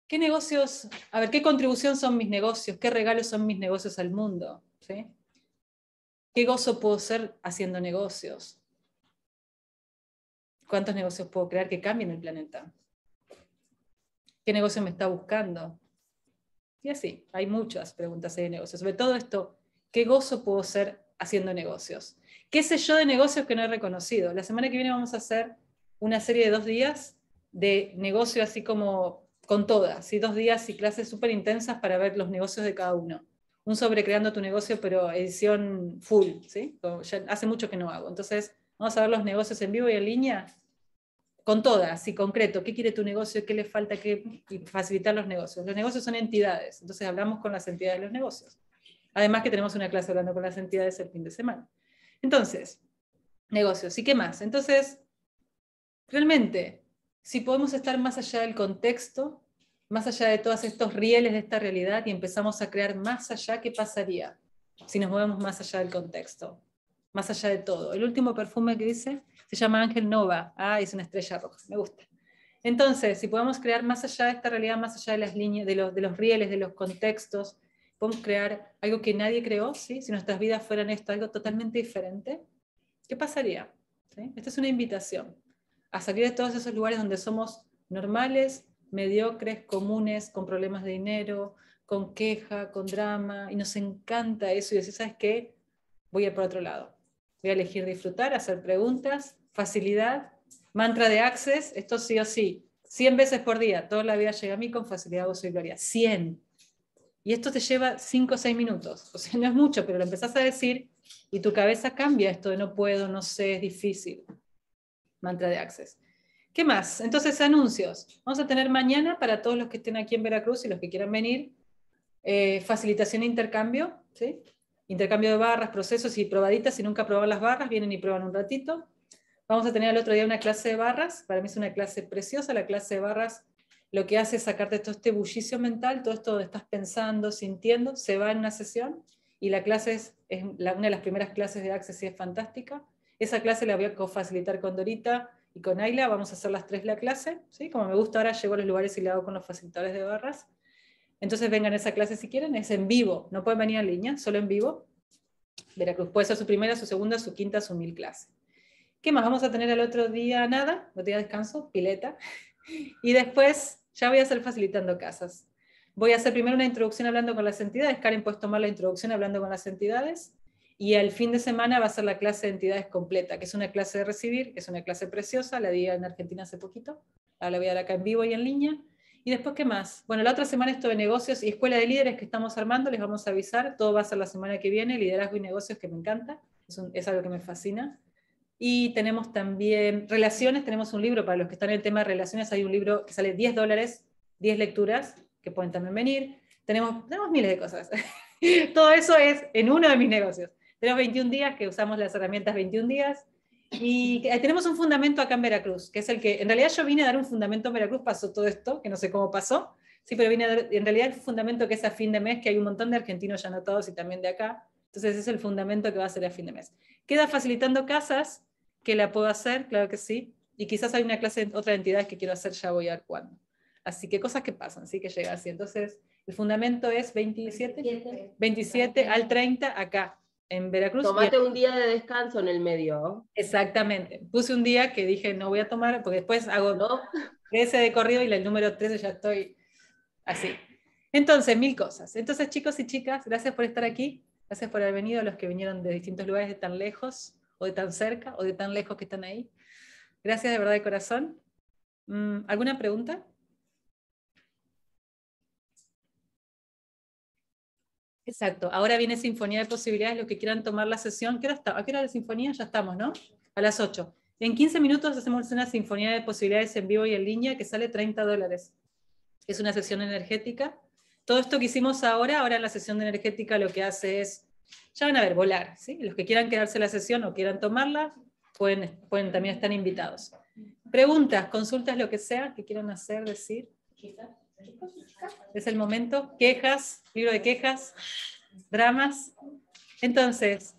¿qué negocios, a ver, qué contribución son mis negocios? ¿Qué regalos son mis negocios al mundo? ¿Qué gozo puedo ser haciendo negocios? ¿Cuántos negocios puedo crear que cambien el planeta? ¿Qué negocio me está buscando? Y así, hay muchas preguntas de negocios. Sobre todo esto, ¿qué gozo puedo ser haciendo negocios? ¿Qué sé yo de negocios que no he reconocido? La semana que viene vamos a hacer una serie de dos días de negocio así como con todas, y dos días y clases súper intensas para ver los negocios de cada uno. Un sobre creando tu negocio, pero edición full, ¿sí? hace mucho que no hago. Entonces, Vamos a ver los negocios en vivo y en línea con todas y concreto, qué quiere tu negocio, qué le falta, y facilitar los negocios. Los negocios son entidades, entonces hablamos con las entidades de los negocios. Además que tenemos una clase hablando con las entidades el fin de semana. Entonces, negocios, ¿y qué más? Entonces, realmente, si podemos estar más allá del contexto, más allá de todos estos rieles de esta realidad y empezamos a crear más allá, ¿qué pasaría si nos movemos más allá del contexto? más allá de todo. El último perfume que dice se llama Ángel Nova. Ah, es una estrella roja, me gusta. Entonces, si podemos crear más allá de esta realidad, más allá de las líneas, de los, rieles, de los contextos, podemos crear algo que nadie creó, ¿sí? si nuestras vidas fueran esto, algo totalmente diferente, ¿qué pasaría? Esta es una invitación a salir de todos esos lugares donde somos normales, mediocres, comunes, con problemas de dinero, con queja, con drama, y nos encanta eso y decir, ¿sabes qué? Voy a ir por otro lado. Voy a elegir disfrutar, hacer preguntas, facilidad, mantra de access, esto sí o sí. 100 veces por día, toda la vida llega a mí con facilidad, gozo y gloria. 100. Y esto te lleva 5 o 6 minutos. O sea, no es mucho, pero lo empezás a decir y tu cabeza cambia esto de no puedo, no sé, es difícil. Mantra de Access. ¿Qué más? Entonces, anuncios. Vamos a tener mañana para todos los que estén aquí en Veracruz y los que quieran venir, eh, facilitación e intercambio, ¿sí? intercambio de barras, procesos y probaditas. Si nunca probar las barras, vienen y prueban un ratito. Vamos a tener el otro día una clase de barras. Para mí es una clase preciosa. La clase de barras lo que hace es sacarte todo este bullicio mental, todo esto de estás pensando, sintiendo, se va en una sesión. Y la clase es, una de las primeras clases de Access y es fantástica. Esa clase la voy a facilitar con Dorita y con Ayla. Vamos a hacer las tres la clase. ¿sí? Como me gusta, ahora llego a los lugares y la hago con los facilitadores de barras. Entonces vengan a esa clase si quieren, es en vivo, no pueden venir en línea, solo en vivo. Veracruz puede ser su primera, su segunda, su quinta, su mil clase. ¿Qué más? Vamos a tener el otro día nada, otro día de descanso, pileta. Y después ya voy a hacer facilitando casas. Voy a hacer primero una introducción hablando con las entidades. Karen, puedes tomar la introducción hablando con las entidades. Y al fin de semana va a ser la clase de entidades completa, que es una clase de recibir, que es una clase preciosa, la di en Argentina hace poquito. Ahora la voy a dar acá en vivo y en línea y después, ¿qué más? Bueno, la otra semana esto de negocios y escuela de líderes que estamos armando, les vamos a avisar, todo va a ser la semana que viene, liderazgo y negocios que me encanta, es, algo que me fascina. Y tenemos también relaciones, tenemos un libro para los que están en el tema de relaciones, hay un libro que sale 10 dólares, 10 lecturas que pueden también venir. Tenemos, tenemos miles de cosas. Todo eso es en uno de mis negocios. Tenemos 21 días que usamos las herramientas 21 días. Y eh, tenemos un fundamento acá en Veracruz, que es el que, en realidad yo vine a dar un fundamento en Veracruz, pasó todo esto, que no sé cómo pasó, sí, pero vine a dar, en realidad el fundamento que es a fin de mes, que hay un montón de argentinos ya anotados y también de acá, entonces es el fundamento que va a ser a fin de mes. Queda facilitando casas, que la puedo hacer, claro que sí, y quizás hay una clase, otra entidad que quiero hacer, ya voy a ver cuándo. Así que cosas que pasan, sí que llega así. Entonces, el fundamento es 27, 27 al 30 acá en Veracruz. Tomate un día de descanso en el medio. Exactamente. Puse un día que dije no voy a tomar, porque después hago ¿No? 13 de corrido y el número 13 ya estoy así. Entonces, mil cosas. Entonces, chicos y chicas, gracias por estar aquí. Gracias por haber venido, A los que vinieron de distintos lugares de tan lejos, o de tan cerca, o de tan lejos que están ahí. Gracias de verdad de corazón. Mm, ¿Alguna pregunta? Exacto. Ahora viene Sinfonía de Posibilidades, los que quieran tomar la sesión. ¿Qué hora está? ¿A qué hora la sinfonía? Ya estamos, ¿no? A las 8. En 15 minutos hacemos una Sinfonía de Posibilidades en vivo y en línea que sale 30 dólares. Es una sesión energética. Todo esto que hicimos ahora, ahora la sesión de energética lo que hace es, ya van a ver, volar. ¿sí? Los que quieran quedarse la sesión o quieran tomarla, pueden, pueden también estar invitados. Preguntas, consultas, lo que sea que quieran hacer, decir. Quizás. Es el momento. Quejas, libro de quejas, dramas. Entonces,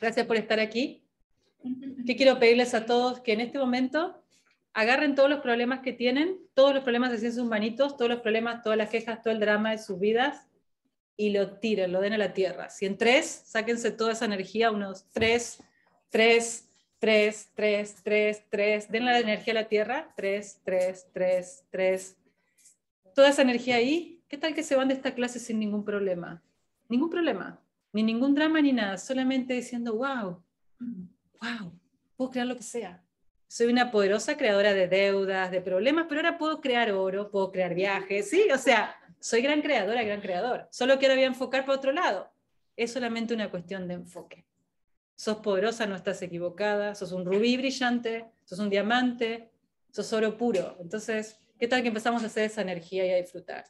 gracias por estar aquí. ¿Qué quiero pedirles a todos? Que en este momento agarren todos los problemas que tienen, todos los problemas de ciencias sus todos los problemas, todas las quejas, todo el drama de sus vidas y lo tiren, lo den a la tierra. Si en tres, sáquense toda esa energía, unos tres, tres, tres, tres, tres, tres, den la energía a la tierra, tres, tres, tres, tres, toda esa energía ahí, ¿qué tal que se van de esta clase sin ningún problema? Ningún problema, ni ningún drama ni nada, solamente diciendo, wow, wow, puedo crear lo que sea. Soy una poderosa creadora de deudas, de problemas, pero ahora puedo crear oro, puedo crear viajes, ¿sí? O sea, soy gran creadora, gran creador. Solo que ahora voy a enfocar para otro lado. Es solamente una cuestión de enfoque. Sos poderosa, no estás equivocada, sos un rubí brillante, sos un diamante, sos oro puro. Entonces, ¿Qué tal que empezamos a hacer esa energía y a disfrutar?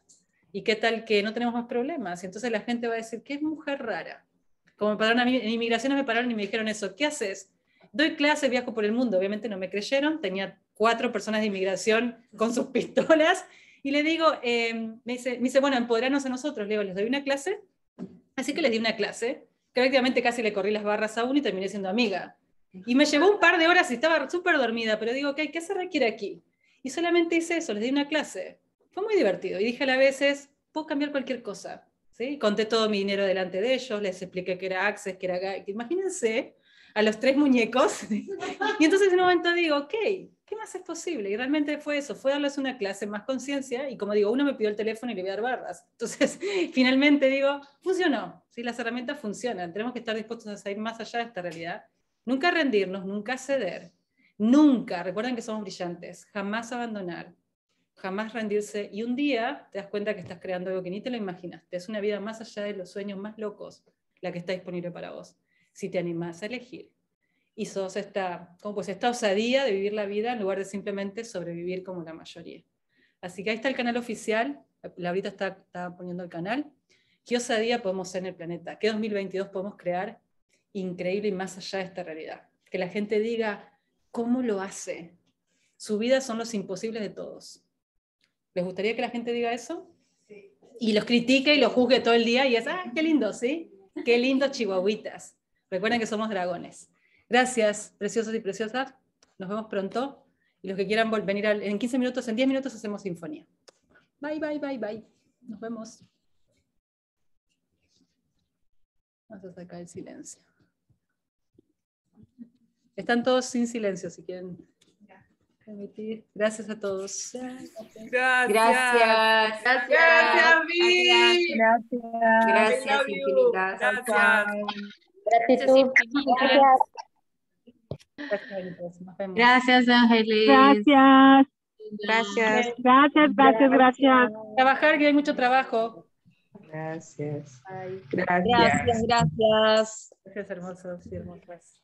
¿Y qué tal que no tenemos más problemas? Y entonces la gente va a decir, ¿qué es mujer rara? Como me pararon a mí, en inmigraciones me pararon y me dijeron eso, ¿qué haces? Doy clases, viajo por el mundo. Obviamente no me creyeron, tenía cuatro personas de inmigración con sus pistolas. Y le digo, em, me, dice, me, bueno, empoderarnos a nosotros. Le digo, les doy una clase. Así que les di una clase. Que prácticamente casi le corrí las barras a uno y terminé siendo amiga. Y me llevó un par de horas y estaba súper dormida, pero digo, ok, ¿qué se requiere aquí? Y solamente hice eso, les di una clase. Fue muy divertido. Y dije a la veces, puedo cambiar cualquier cosa. ¿Sí? Conté todo mi dinero delante de ellos, les expliqué que era Access, que era Imagínense a los tres muñecos. y entonces en un momento digo, ok, ¿qué más es posible? Y realmente fue eso, fue darles una clase más conciencia y como digo, uno me pidió el teléfono y le voy a dar barras. Entonces, finalmente digo, funcionó, ¿sí? las herramientas funcionan, tenemos que estar dispuestos a salir más allá de esta realidad. Nunca rendirnos, nunca ceder. Nunca, recuerden que somos brillantes, jamás abandonar, jamás rendirse y un día te das cuenta que estás creando algo que ni te lo imaginaste. Es una vida más allá de los sueños más locos, la que está disponible para vos, si te animás a elegir. Y sos esta, como pues osadía de vivir la vida en lugar de simplemente sobrevivir como la mayoría. Así que ahí está el canal oficial, Laurita está, está poniendo el canal. ¿Qué osadía podemos ser en el planeta? ¿Qué 2022 podemos crear increíble y más allá de esta realidad? Que la gente diga, ¿Cómo lo hace? Su vida son los imposibles de todos. ¿Les gustaría que la gente diga eso? Sí. Y los critique y los juzgue todo el día y es, ah, qué lindo, ¿sí? Qué lindos chihuahuitas. Recuerden que somos dragones. Gracias, preciosos y preciosas. Nos vemos pronto. Y los que quieran venir en 15 minutos, en 10 minutos hacemos sinfonía. Bye, bye, bye, bye. Nos vemos. Vamos a sacar el silencio. Están todos sin silencio, si quieren. Gracias a todos. Gracias. Gracias. Gracias, Gracias, Gracias. Gracias Gracias. Gracias Gracias, Ángeles. Gracias. Gracias. Gracias, gracias, gracias. Trabajar, que hay mucho trabajo. Gracias. Gracias, gracias. Gracias, hermosos y